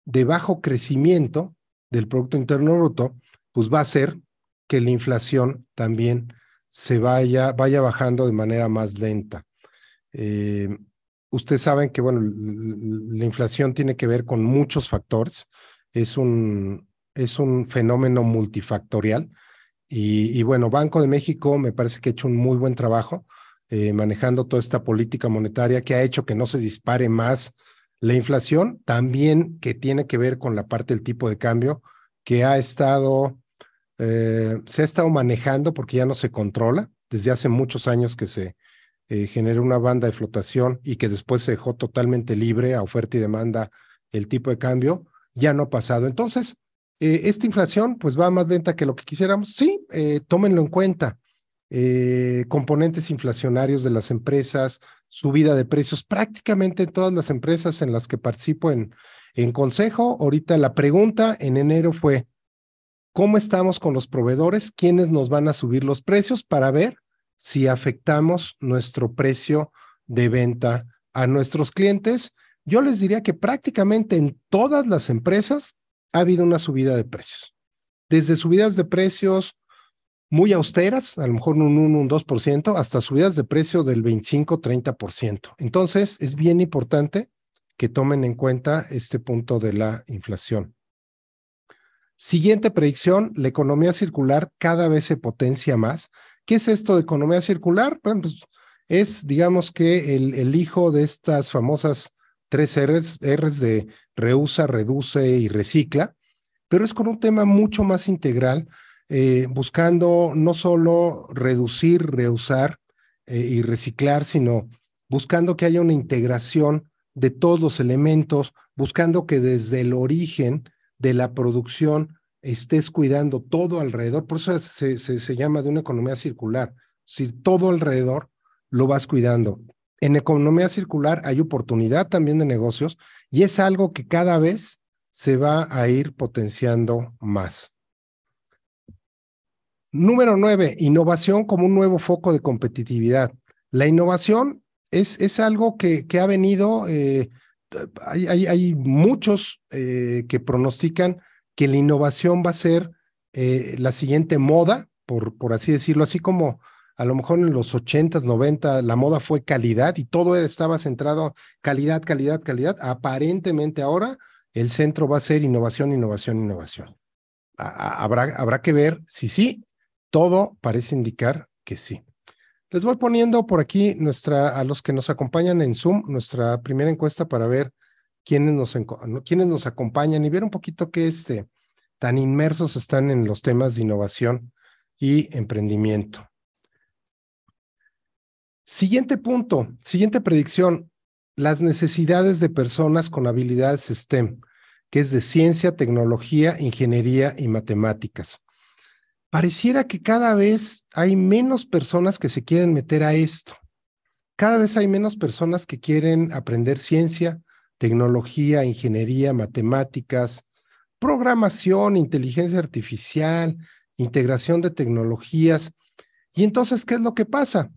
de bajo crecimiento del Producto Interno Bruto, pues va a ser que la inflación también se vaya, vaya bajando de manera más lenta. Eh, ustedes saben que, bueno, la inflación tiene que ver con muchos factores, es un, es un fenómeno multifactorial y bueno, Banco de México me parece que ha hecho un muy buen trabajo eh, manejando toda esta política monetaria que ha hecho que no se dispare más la inflación, también que tiene que ver con la parte del tipo de cambio que ha estado, eh, se ha estado manejando porque ya no se controla desde hace muchos años que se eh, generó una banda de flotación y que después se dejó totalmente libre a oferta y demanda el tipo de cambio, ya no ha pasado. Entonces, esta inflación pues va más lenta que lo que quisiéramos. Sí, tómenlo en cuenta eh, componentes inflacionarios de las empresas, subida de precios, prácticamente en todas las empresas en las que participo en, en consejo. Ahorita la pregunta en enero fue, ¿cómo estamos con los proveedores? ¿Quiénes nos van a subir los precios para ver si afectamos nuestro precio de venta a nuestros clientes? Yo les diría que prácticamente en todas las empresas ha habido una subida de precios. Desde subidas de precios, muy austeras, a lo mejor un 1, un 2%, hasta subidas de precio del 25, 30%. Entonces, es bien importante que tomen en cuenta este punto de la inflación. Siguiente predicción, la economía circular cada vez se potencia más. ¿Qué es esto de economía circular? Bueno, pues es, digamos que, el, el hijo de estas famosas tres Rs, de reusa, reduce y recicla, pero es con un tema mucho más integral eh, buscando no solo reducir, reusar eh, y reciclar, sino buscando que haya una integración de todos los elementos, buscando que desde el origen de la producción estés cuidando todo alrededor, por eso se llama de una economía circular, si todo alrededor lo vas cuidando. En economía circular hay oportunidad también de negocios y es algo que cada vez se va a ir potenciando más. Número nueve, innovación como un nuevo foco de competitividad. La innovación es, es algo que, que, ha venido, eh, hay, muchos eh, que pronostican que la innovación va a ser eh, la siguiente moda, por, por así decirlo, así como a lo mejor en los 80s, 90, la moda fue calidad y todo estaba centrado calidad, calidad, calidad. Aparentemente ahora el centro va a ser innovación, innovación, innovación. Habrá, habrá que ver si sí todo parece indicar que sí. Les voy poniendo por aquí nuestra, a los que nos acompañan en Zoom, nuestra primera encuesta para ver quiénes nos, nos acompañan y ver un poquito qué este, tan inmersos están en los temas de innovación y emprendimiento. Siguiente punto, siguiente predicción, las necesidades de personas con habilidades STEM, que es de ciencia, tecnología, ingeniería y matemáticas pareciera que cada vez hay menos personas que se quieren meter a esto. Cada vez hay menos personas que quieren aprender ciencia, tecnología, ingeniería, matemáticas, programación, inteligencia artificial, integración de tecnologías. Y entonces, ¿qué es lo que pasa?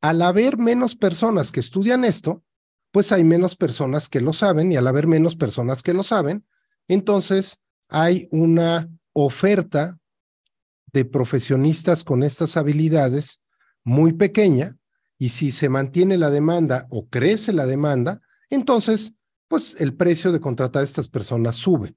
Al haber menos personas que estudian esto, pues hay menos personas que lo saben y al haber menos personas que lo saben, entonces hay una oferta de profesionistas con estas habilidades muy pequeña y si se mantiene la demanda o crece la demanda, entonces, pues el precio de contratar a estas personas sube,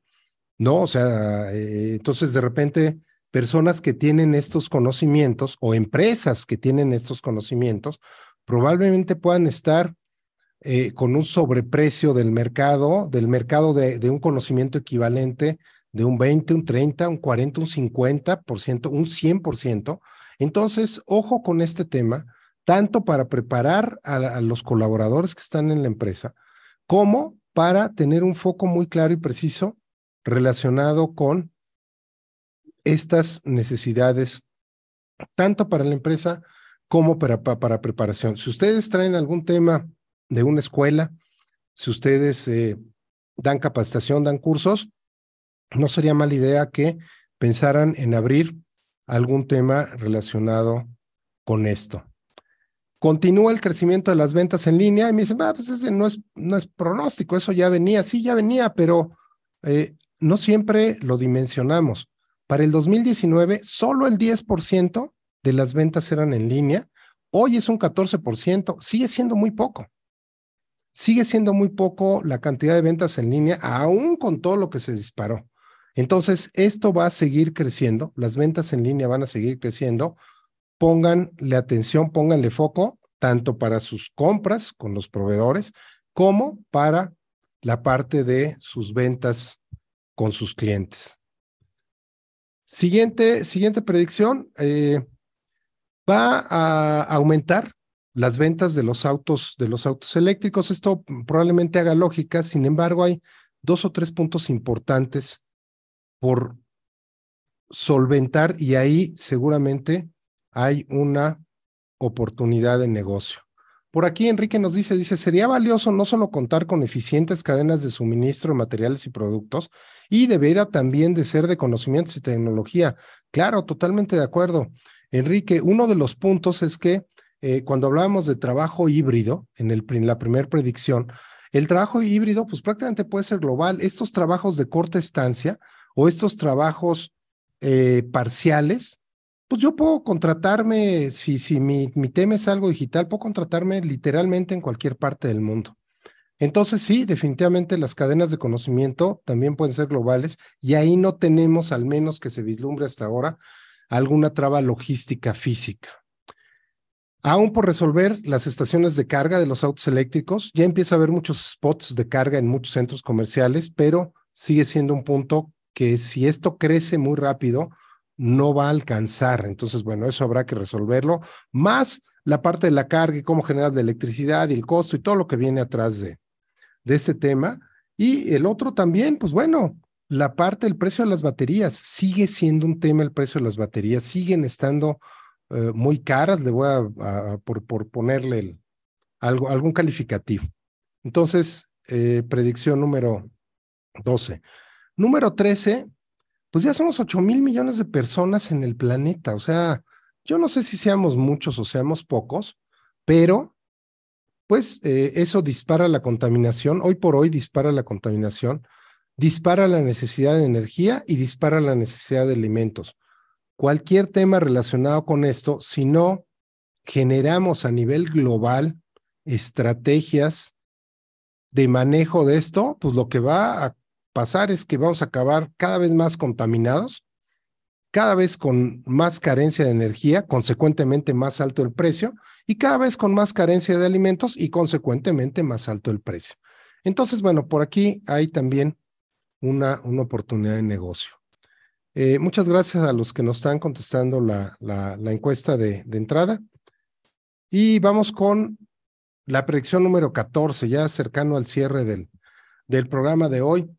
¿no? O sea, eh, entonces de repente personas que tienen estos conocimientos o empresas que tienen estos conocimientos probablemente puedan estar eh, con un sobreprecio del mercado, del mercado de un conocimiento equivalente de un 20, un 30, un 40, un 50%, un 100%. Entonces, ojo con este tema, tanto para preparar a, los colaboradores que están en la empresa, como para tener un foco muy claro y preciso relacionado con estas necesidades, tanto para la empresa como para, para, preparación. Si ustedes traen algún tema de una escuela, si ustedes eh, dan capacitación, dan cursos, no sería mala idea que pensaran en abrir algún tema relacionado con esto. Continúa el crecimiento de las ventas en línea y me dicen, ah, pues no es, no es pronóstico, eso ya venía, sí, ya venía, pero eh, no siempre lo dimensionamos. Para el 2019, solo el 10% de las ventas eran en línea. Hoy es un 14%, sigue siendo muy poco. Sigue siendo muy poco la cantidad de ventas en línea, aún con todo lo que se disparó. Entonces, esto va a seguir creciendo, las ventas en línea van a seguir creciendo. Pónganle atención, pónganle foco, tanto para sus compras con los proveedores, como para la parte de sus ventas con sus clientes. Siguiente, siguiente predicción, eh, va a aumentar las ventas de los autos, de los autos eléctricos. Esto probablemente haga lógica, sin embargo, hay dos o tres puntos importantes por solventar y ahí seguramente hay una oportunidad de negocio. Por aquí Enrique nos dice, dice, sería valioso no solo contar con eficientes cadenas de suministro de materiales y productos, y debería también de ser de conocimientos y tecnología. Claro, totalmente de acuerdo. Enrique, uno de los puntos es que eh, cuando hablábamos de trabajo híbrido en, el, en la primera predicción, el trabajo híbrido pues prácticamente puede ser global. Estos trabajos de corta estancia, o estos trabajos eh, parciales, pues yo puedo contratarme, si, si mi, mi tema es algo digital, puedo contratarme literalmente en cualquier parte del mundo. Entonces sí, definitivamente las cadenas de conocimiento también pueden ser globales y ahí no tenemos, al menos que se vislumbre hasta ahora, alguna traba logística física. Aún por resolver las estaciones de carga de los autos eléctricos, ya empieza a haber muchos spots de carga en muchos centros comerciales, pero sigue siendo un punto que si esto crece muy rápido, no va a alcanzar. Entonces, bueno, eso habrá que resolverlo, más la parte de la carga y cómo generar la electricidad y el costo y todo lo que viene atrás de, de este tema. Y el otro también, pues bueno, la parte del precio de las baterías. Sigue siendo un tema el precio de las baterías, siguen estando eh, muy caras, le voy a, por, por, ponerle algo, algún calificativo. Entonces, eh, predicción número 12. Número 13, pues ya somos 8 mil millones de personas en el planeta. O sea, yo no sé si seamos muchos o seamos pocos, pero pues eh, eso dispara la contaminación. Hoy por hoy dispara la contaminación, dispara la necesidad de energía y dispara la necesidad de alimentos. Cualquier tema relacionado con esto, si no generamos a nivel global estrategias de manejo de esto, pues lo que va a pasar es que vamos a acabar cada vez más contaminados, cada vez con más carencia de energía, consecuentemente más alto el precio, y cada vez con más carencia de alimentos y consecuentemente más alto el precio. Entonces, bueno, por aquí hay también una, una oportunidad de negocio. Eh, muchas gracias a los que nos están contestando la, la, encuesta de, de entrada. Y vamos con la predicción número 14, ya cercano al cierre del, del programa de hoy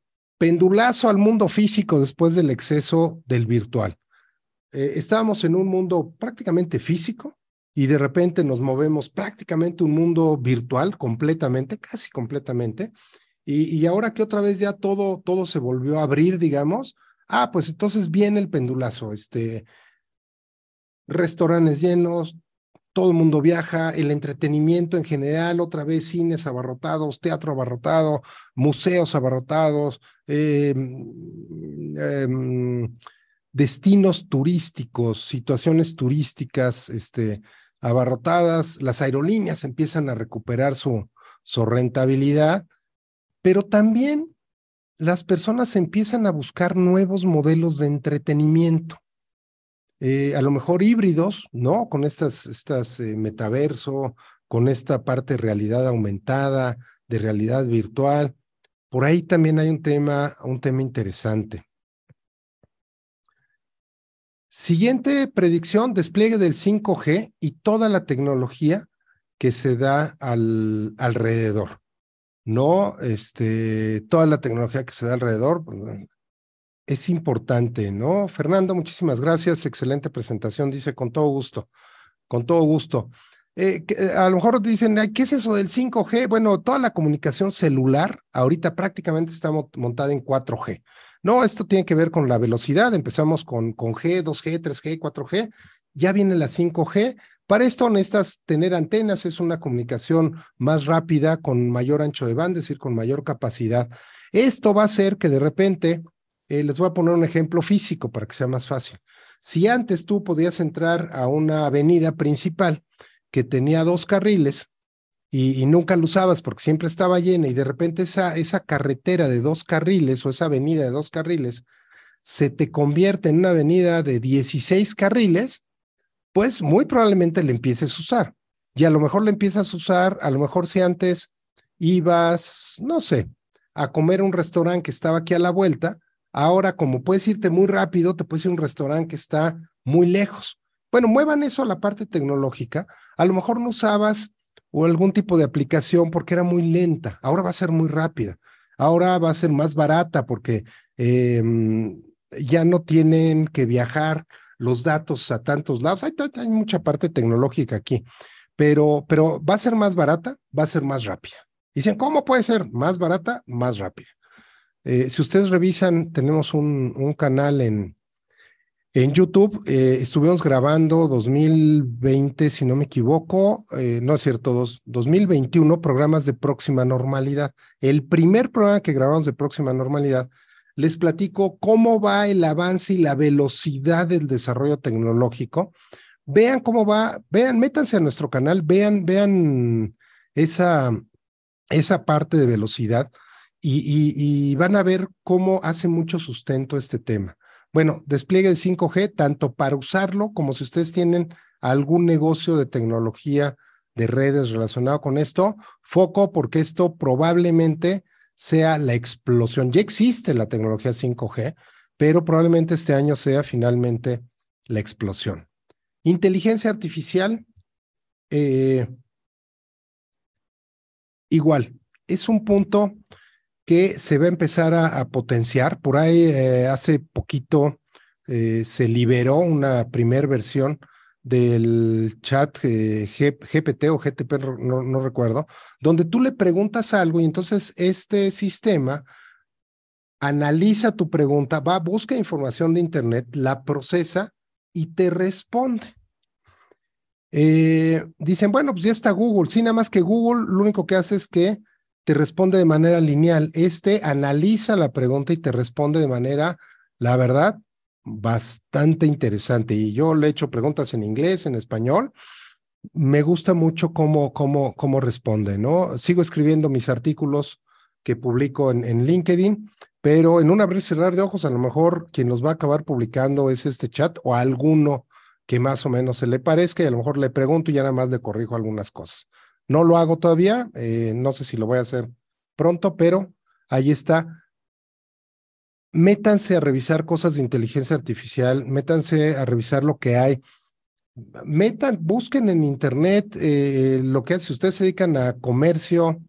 pendulazo al mundo físico después del exceso del virtual. Eh, estábamos en un mundo prácticamente físico y de repente nos movemos prácticamente un mundo virtual completamente, casi completamente. Y, ahora que otra vez ya todo, todo se volvió a abrir, digamos, ah, pues entonces viene el pendulazo, este, restaurantes llenos, todo el mundo viaja, el entretenimiento en general, otra vez cines abarrotados, teatro abarrotado, museos abarrotados, em, em, destinos turísticos, situaciones turísticas este, abarrotadas, las aerolíneas empiezan a recuperar su, su rentabilidad, pero también las personas empiezan a buscar nuevos modelos de entretenimiento. Eh, a lo mejor híbridos, ¿no? Con estas, estas eh, metaverso, con esta parte de realidad aumentada, de realidad virtual. Por ahí también hay un tema, un tema interesante. Siguiente predicción, despliegue del 5G y toda la tecnología que se da al, alrededor. No, este, toda la tecnología que se da alrededor, pues, es importante, ¿no? Fernando, muchísimas gracias. Excelente presentación, dice, con todo gusto, con todo gusto. Eh, eh, a lo mejor dicen, ¿qué es eso del 5G? Bueno, toda la comunicación celular ahorita prácticamente está montada en 4G. No, esto tiene que ver con la velocidad. Empezamos con, con G, 2G, 3G, 4G. Ya viene la 5G. Para esto necesitas tener antenas, es una comunicación más rápida, con mayor ancho de banda, es decir, con mayor capacidad. Esto va a hacer que de repente eh, les voy a poner un ejemplo físico para que sea más fácil. Si antes tú podías entrar a una avenida principal que tenía dos carriles y, nunca lo usabas porque siempre estaba llena y de repente esa, esa carretera de dos carriles o esa avenida de dos carriles se te convierte en una avenida de 16 carriles, pues muy probablemente le empieces a usar. Y a lo mejor le empiezas a usar, a lo mejor si antes ibas, no sé, a comer un restaurante que estaba aquí a la vuelta, Ahora, como puedes irte muy rápido, te puedes ir a un restaurante que está muy lejos. Bueno, muevan eso a la parte tecnológica. A lo mejor no usabas o algún tipo de aplicación porque era muy lenta. Ahora va a ser muy rápida. Ahora va a ser más barata porque em, ya no tienen que viajar los datos a tantos lados. Hay, mucha parte tecnológica aquí, pero, pero va a ser más barata, va a ser más rápida. Dicen, ¿cómo puede ser más barata, más rápida? Eh, si ustedes revisan, tenemos un, canal en, YouTube. Eh, estuvimos grabando 2020, si no me equivoco, eh, no es cierto, 2021, programas de próxima normalidad. El primer programa que grabamos de próxima normalidad, les platico cómo va el avance y la velocidad del desarrollo tecnológico. Vean cómo va, vean, métanse a nuestro canal, vean, vean esa, esa parte de velocidad y, van a ver cómo hace mucho sustento este tema. Bueno, despliegue de 5G, tanto para usarlo como si ustedes tienen algún negocio de tecnología de redes relacionado con esto, foco porque esto probablemente sea la explosión. Ya existe la tecnología 5G, pero probablemente este año sea finalmente la explosión. Inteligencia artificial, eh, igual, es un punto, se va a empezar a, potenciar. Por ahí eh, hace poquito eh, se liberó una primera versión del chat eh, GPT o GTP, no, recuerdo, donde tú le preguntas algo y entonces este sistema analiza tu pregunta, va, busca información de Internet, la procesa y te responde. dicen, bueno, pues ya está Google. Sí, nada más que Google lo único que hace es que te responde de manera lineal. Este analiza la pregunta y te responde de manera, la verdad, bastante interesante. Y yo le echo preguntas en inglés, en español. Me gusta mucho cómo, cómo, cómo responde, ¿no? Sigo escribiendo mis artículos que publico en, LinkedIn, pero en un abrir y cerrar de ojos, a lo mejor quien los va a acabar publicando es este chat o alguno que más o menos se le parezca y a lo mejor le pregunto y ya nada más le corrijo algunas cosas. No lo hago todavía, eh, no sé si lo voy a hacer pronto, pero ahí está. Métanse a revisar cosas de inteligencia artificial, métanse a revisar lo que hay. Metan, busquen en internet eh, lo que hace. si ustedes se dedican a comercio,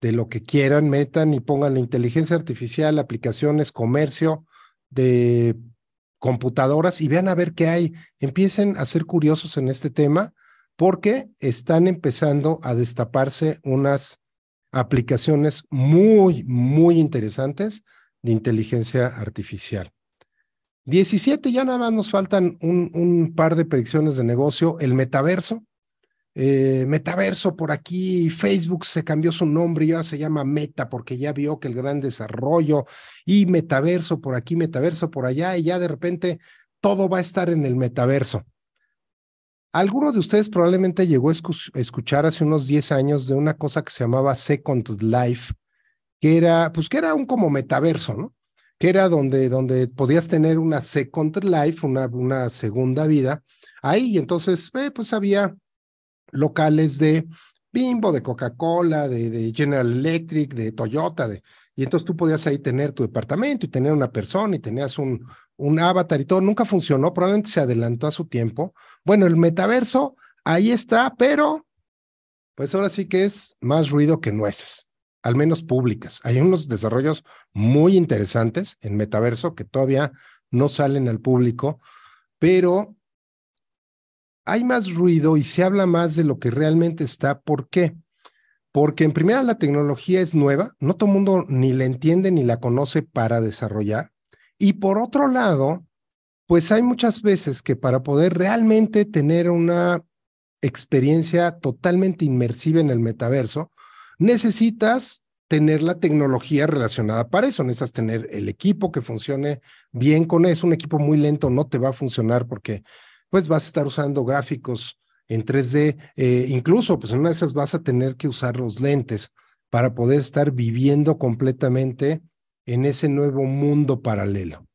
de lo que quieran, metan y pongan la inteligencia artificial, aplicaciones, comercio, de computadoras y vean a ver qué hay. Empiecen a ser curiosos en este tema porque están empezando a destaparse unas aplicaciones muy, muy interesantes de inteligencia artificial. 17, ya nada más nos faltan un, par de predicciones de negocio, el metaverso. Eh, metaverso por aquí, Facebook se cambió su nombre y ahora se llama Meta porque ya vio que el gran desarrollo y metaverso por aquí, metaverso por allá y ya de repente todo va a estar en el metaverso. Alguno de ustedes probablemente llegó a escuchar hace unos 10 años de una cosa que se llamaba Second Life, que era, pues que era un como metaverso, ¿no? Que era donde, donde podías tener una Second Life, una, una segunda vida. Ahí, y entonces, eh, pues había locales de Bimbo, de Coca-Cola, de, de General Electric, de Toyota, de, y entonces tú podías ahí tener tu departamento y tener una persona y tenías un, un avatar y todo, nunca funcionó, probablemente se adelantó a su tiempo. Bueno, el metaverso ahí está, pero pues ahora sí que es más ruido que nueces, al menos públicas. Hay unos desarrollos muy interesantes en metaverso que todavía no salen al público, pero hay más ruido y se habla más de lo que realmente está. ¿Por qué? Porque en primera la tecnología es nueva, no todo el mundo ni la entiende ni la conoce para desarrollar. Y por otro lado, pues hay muchas veces que para poder realmente tener una experiencia totalmente inmersiva en el metaverso, necesitas tener la tecnología relacionada para eso, necesitas tener el equipo que funcione bien con eso, un equipo muy lento no te va a funcionar porque pues vas a estar usando gráficos en 3D, eh, incluso pues en una de esas vas a tener que usar los lentes para poder estar viviendo completamente en ese nuevo mundo paralelo.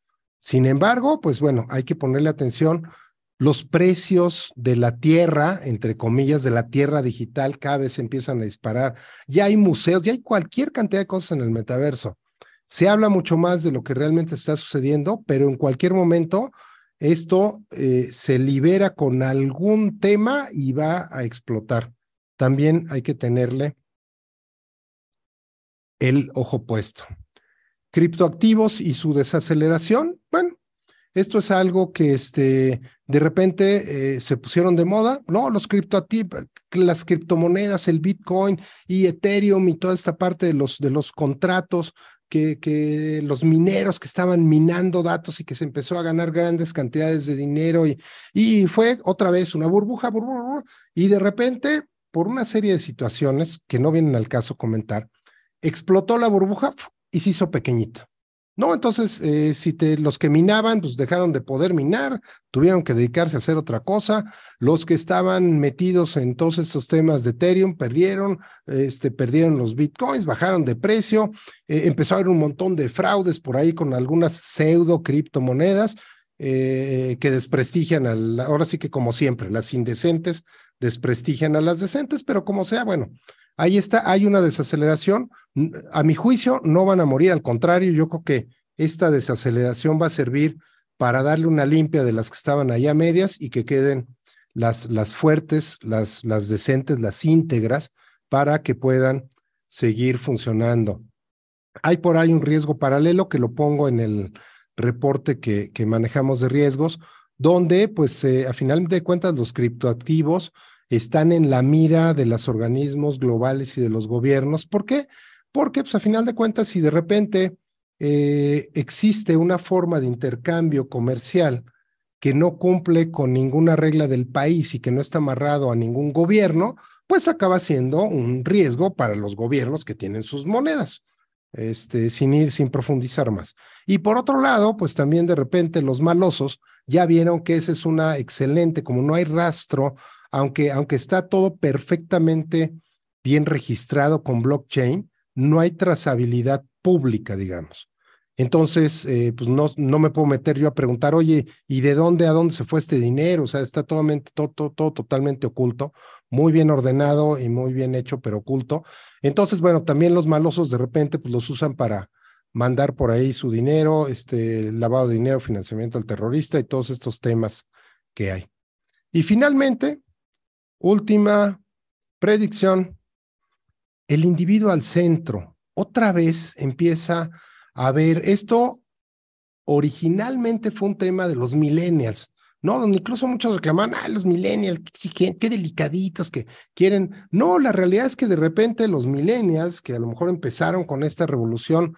Sin embargo, pues bueno, hay que ponerle atención. Los precios de la tierra, entre comillas, de la tierra digital, cada vez empiezan a disparar. Ya hay museos, ya hay cualquier cantidad de cosas en el metaverso. Se habla mucho más de lo que realmente está sucediendo, pero en cualquier momento esto eh, se libera con algún tema y va a explotar. También hay que tenerle el ojo puesto criptoactivos y su desaceleración. Bueno, esto es algo que este, de repente eh, se pusieron de moda, ¿no? Los criptoactivos, las criptomonedas, el Bitcoin y Ethereum y toda esta parte de los, de los contratos que, que, los mineros que estaban minando datos y que se empezó a ganar grandes cantidades de dinero y, y fue otra vez una burbuja, burbuja, y de repente, por una serie de situaciones que no vienen al caso comentar, explotó la burbuja y se hizo pequeñito. ¿no? Entonces, eh, si te, los que minaban, pues dejaron de poder minar, tuvieron que dedicarse a hacer otra cosa. Los que estaban metidos en todos estos temas de Ethereum perdieron, este, perdieron los bitcoins, bajaron de precio, eh, empezó a haber un montón de fraudes por ahí con algunas pseudo criptomonedas. Eh, que desprestigian a ahora sí que como siempre, las indecentes desprestigian a las decentes, pero como sea, bueno, Ahí está, hay una desaceleración. A mi juicio, no van a morir, al contrario, yo creo que esta desaceleración va a servir para darle una limpia de las que estaban allá medias y que queden las, las fuertes, las, las decentes, las íntegras, para que puedan seguir funcionando. Hay por ahí un riesgo paralelo que lo pongo en el reporte que, que manejamos de riesgos, donde pues eh, a final de cuentas los criptoactivos están en la mira de los organismos globales y de los gobiernos. ¿Por qué? Porque, pues, a final de cuentas, si de repente eh, existe una forma de intercambio comercial que no cumple con ninguna regla del país y que no está amarrado a ningún gobierno, pues acaba siendo un riesgo para los gobiernos que tienen sus monedas. Este, sin ir, sin profundizar más. Y por otro lado, pues también de repente los malosos ya vieron que esa es una excelente, como no hay rastro aunque, aunque está todo perfectamente bien registrado con blockchain, no hay trazabilidad pública, digamos. Entonces, eh, pues no, no me puedo meter yo a preguntar, oye, ¿y de dónde a dónde se fue este dinero? O sea, está todo, todo, todo, totalmente oculto, muy bien ordenado y muy bien hecho, pero oculto. Entonces, bueno, también los malosos de repente pues los usan para mandar por ahí su dinero, este lavado de dinero, financiamiento al terrorista y todos estos temas que hay. Y finalmente, Última predicción. El individuo al centro. Otra vez empieza a ver esto. Originalmente fue un tema de los millennials, ¿no? Donde incluso muchos reclaman, ah, los millennials, qué exigentes, qué delicaditos que quieren. No, la realidad es que de repente los millennials, que a lo mejor empezaron con esta revolución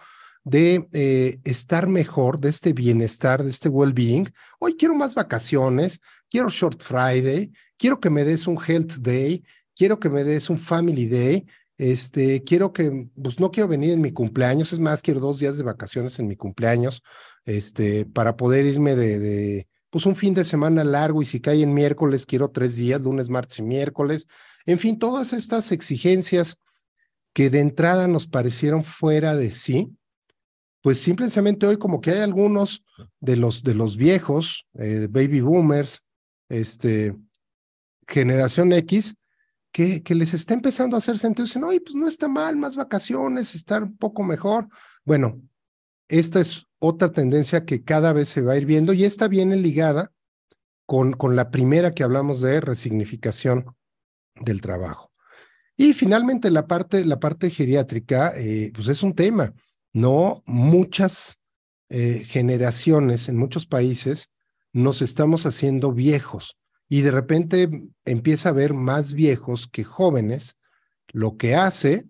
de eh, estar mejor, de este bienestar, de este well-being. Hoy quiero más vacaciones, quiero Short Friday, quiero que me des un Health Day, quiero que me des un Family Day, este, quiero que, pues no quiero venir en mi cumpleaños, es más, quiero dos días de vacaciones en mi cumpleaños, este, para poder irme de, de pues un fin de semana largo y si cae en miércoles, quiero tres días, lunes, martes y miércoles. En fin, todas estas exigencias que de entrada nos parecieron fuera de sí, pues simplemente hoy como que hay algunos de los, de los viejos, eh, baby boomers, este, generación X, que, que, les está empezando a hacer sentido. Dicen, oye, pues no está mal, más vacaciones, estar un poco mejor. Bueno, esta es otra tendencia que cada vez se va a ir viendo y esta viene ligada con, con la primera que hablamos de resignificación del trabajo. Y finalmente la parte, la parte geriátrica, eh, pues es un tema. ¿no? Muchas eh, generaciones en muchos países nos estamos haciendo viejos y de repente empieza a haber más viejos que jóvenes, lo que hace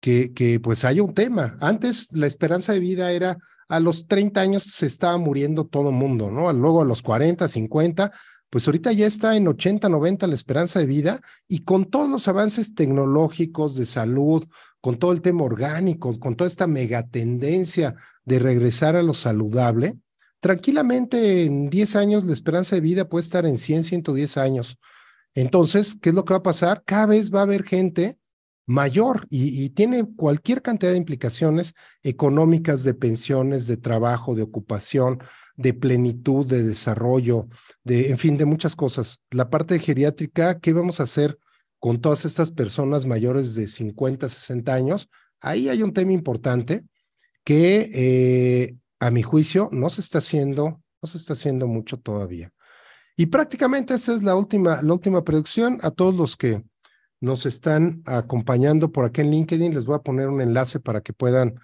que, que pues haya un tema. Antes la esperanza de vida era a los 30 años se estaba muriendo todo mundo, ¿no? Luego a los 40, 50, pues ahorita ya está en 80, 90 la esperanza de vida y con todos los avances tecnológicos de salud, con todo el tema orgánico, con toda esta megatendencia de regresar a lo saludable, tranquilamente en 10 años la esperanza de vida puede estar en 100, 110 años. Entonces, ¿qué es lo que va a pasar? Cada vez va a haber gente mayor y, y, tiene cualquier cantidad de implicaciones económicas, de pensiones, de trabajo, de ocupación, de plenitud, de desarrollo, de, en fin, de muchas cosas. La parte geriátrica, ¿qué vamos a hacer con todas estas personas mayores de 50, 60 años? Ahí hay un tema importante que, eh, a mi juicio, no se está haciendo, no se está haciendo mucho todavía. Y prácticamente esta es la última, la última producción. A todos los que nos están acompañando por aquí en LinkedIn, les voy a poner un enlace para que puedan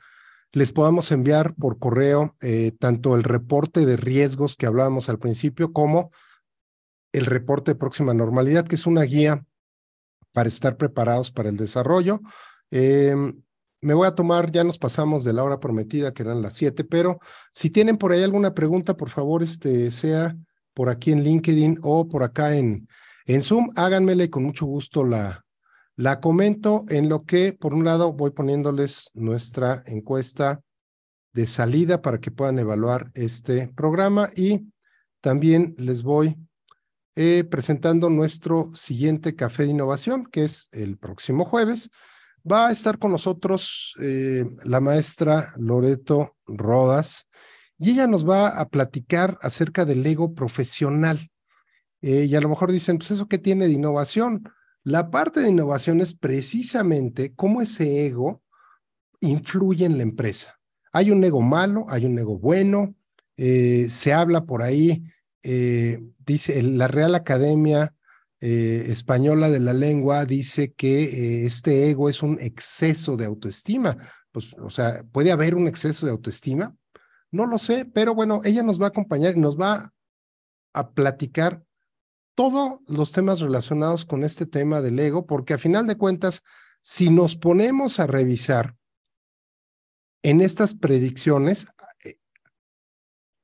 les podamos enviar por correo eh, tanto el reporte de riesgos que hablábamos al principio como el reporte de próxima normalidad, que es una guía para estar preparados para el desarrollo. Em, me voy a tomar, ya nos pasamos de la hora prometida, que eran las 7, pero si tienen por ahí alguna pregunta, por favor, este, sea por aquí en LinkedIn o por acá en, en Zoom, háganmela con mucho gusto la, la comento en lo que, por un lado, voy poniéndoles nuestra encuesta de salida para que puedan evaluar este programa y también les voy eh, presentando nuestro siguiente café de innovación, que es el próximo jueves. Va a estar con nosotros eh, la maestra Loreto Rodas y ella nos va a platicar acerca del ego profesional. Eh, y a lo mejor dicen, pues eso qué tiene de innovación. La parte de innovación es precisamente cómo ese ego influye en la empresa. Hay un ego malo, hay un ego bueno, eh, se habla por ahí, eh, dice la Real Academia eh, Española de la Lengua, dice que este ego es un exceso de autoestima. Pues, o sea, ¿puede haber un exceso de autoestima? No lo sé, pero bueno, ella nos va a acompañar y nos va a platicar todos los temas relacionados con este tema del ego, porque a final de cuentas, si nos ponemos a revisar en estas predicciones, eh,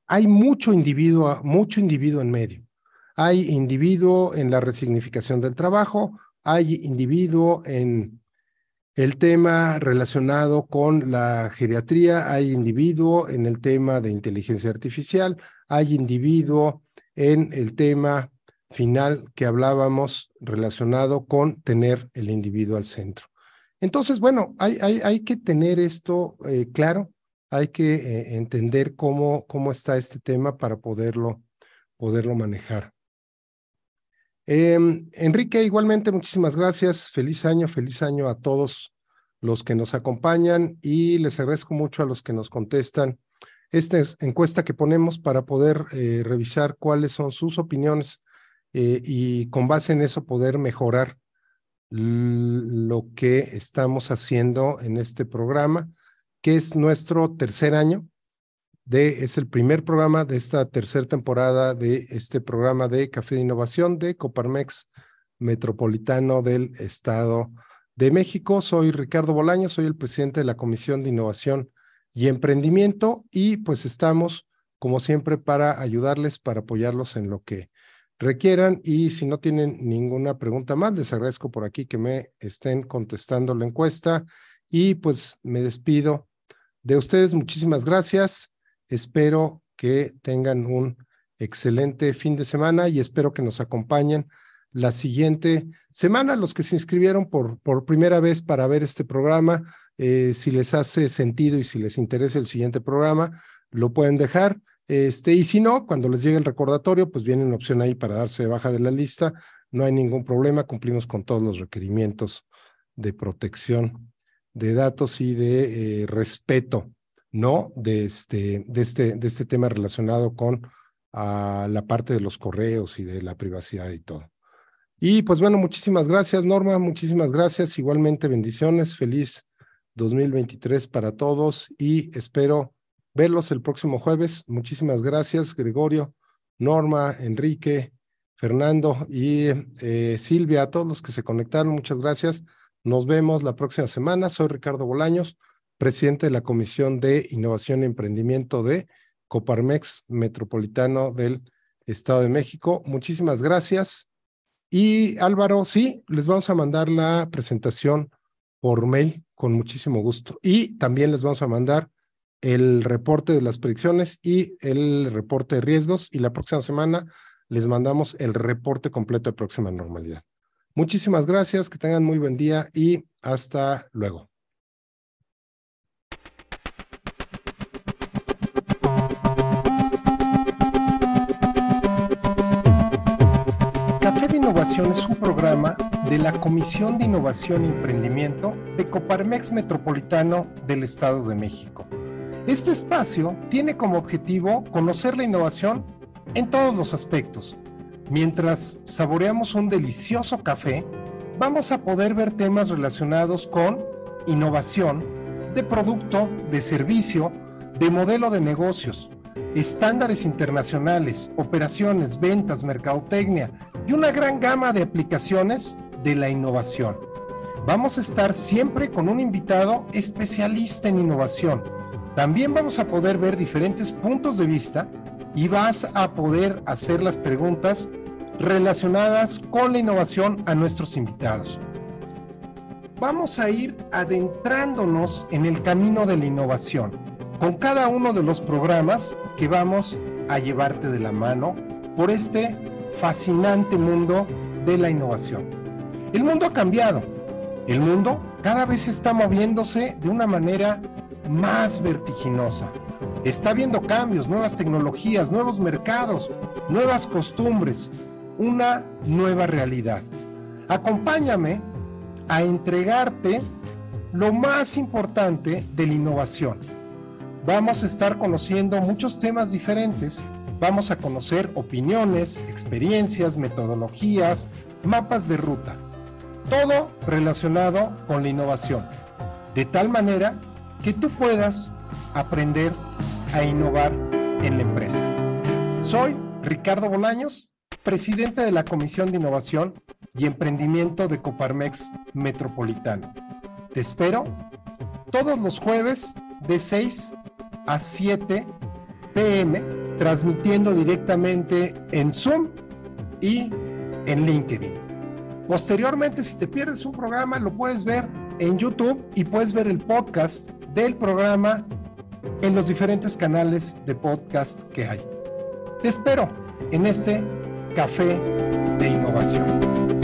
hay mucho individuo, mucho individuo en medio. Hay individuo en la resignificación del trabajo, hay individuo en el tema relacionado con la geriatría, hay individuo en el tema de inteligencia artificial, hay individuo en el tema final que hablábamos relacionado con tener el individuo al centro. Entonces, bueno, hay, que tener esto eh, claro, hay que eh, entender cómo, cómo está este tema para poderlo, poderlo manejar. Em, Enrique, igualmente, muchísimas gracias. Feliz año, feliz año a todos los que nos acompañan y les agradezco mucho a los que nos contestan esta encuesta que ponemos para poder eh, revisar cuáles son sus opiniones eh, y con base en eso poder mejorar lo que estamos haciendo en este programa, que es nuestro tercer año. De, es el primer programa de esta tercera temporada de este programa de Café de Innovación de Coparmex Metropolitano del Estado de México. Soy Ricardo Bolaño, soy el presidente de la Comisión de Innovación y Emprendimiento y pues estamos, como siempre, para ayudarles, para apoyarlos en lo que requieran. Y si no tienen ninguna pregunta más, les agradezco por aquí que me estén contestando la encuesta. Y pues me despido de ustedes. Muchísimas gracias. Espero que tengan un excelente fin de semana y espero que nos acompañen la siguiente semana. Los que se inscribieron por, por primera vez para ver este programa, eh, si les hace sentido y si les interesa el siguiente programa, lo pueden dejar. Este, y si no, cuando les llegue el recordatorio, pues viene una opción ahí para darse de baja de la lista. No hay ningún problema, cumplimos con todos los requerimientos de protección de datos y de eh, respeto, ¿no? De este, de, este, de este tema relacionado con a ah, la parte de los correos y de la privacidad y todo. Y pues bueno, muchísimas gracias, Norma, muchísimas gracias. Igualmente, bendiciones, feliz 2023 para todos y espero verlos el próximo jueves. Muchísimas gracias, Gregorio, Norma, Enrique, Fernando y eh, Silvia, a todos los que se conectaron. Muchas gracias. Nos vemos la próxima semana. Soy Ricardo Bolaños, presidente de la Comisión de Innovación y Emprendimiento de Coparmex Metropolitano del Estado de México. Muchísimas gracias. Y Álvaro, sí, les vamos a mandar la presentación por mail con muchísimo gusto. Y también les vamos a mandar el reporte de las predicciones y el reporte de riesgos y la próxima semana les mandamos el reporte completo de próxima normalidad. Muchísimas gracias, que tengan muy buen día y hasta luego. Café de Innovación es un programa de la Comisión de Innovación y Emprendimiento de Coparmex Metropolitano del Estado de México. Este espacio tiene como objetivo conocer la innovación en todos los aspectos. Mientras saboreamos un delicioso café, vamos a poder ver temas relacionados con innovación de producto, de servicio, de modelo de negocios, estándares internacionales, operaciones, ventas, mercadotecnia y una gran gama de aplicaciones de la innovación. Vamos a estar siempre con un invitado especialista en innovación también vamos a poder ver diferentes puntos de vista y vas a poder hacer las preguntas relacionadas con la innovación a nuestros invitados. Vamos a ir adentrándonos en el camino de la innovación con cada uno de los programas que vamos a llevarte de la mano por este fascinante mundo de la innovación. El mundo ha cambiado. El mundo cada vez está moviéndose de una manera más vertiginosa. Está viendo cambios, nuevas tecnologías, nuevos mercados, nuevas costumbres, una nueva realidad. Acompáñame a entregarte lo más importante de la innovación. Vamos a estar conociendo muchos temas diferentes. Vamos a conocer opiniones, experiencias, metodologías, mapas de ruta. Todo relacionado con la innovación. De tal manera que tú puedas aprender a innovar en la empresa. Soy Ricardo Bolaños, presidente de la Comisión de Innovación y Emprendimiento de Coparmex Metropolitano. Te espero todos los jueves de 6 a 7 pm, transmitiendo directamente en Zoom y en LinkedIn. Posteriormente, si te pierdes un programa, lo puedes ver en YouTube y puedes ver el podcast del programa en los diferentes canales de podcast que hay. Te espero en este Café de Innovación.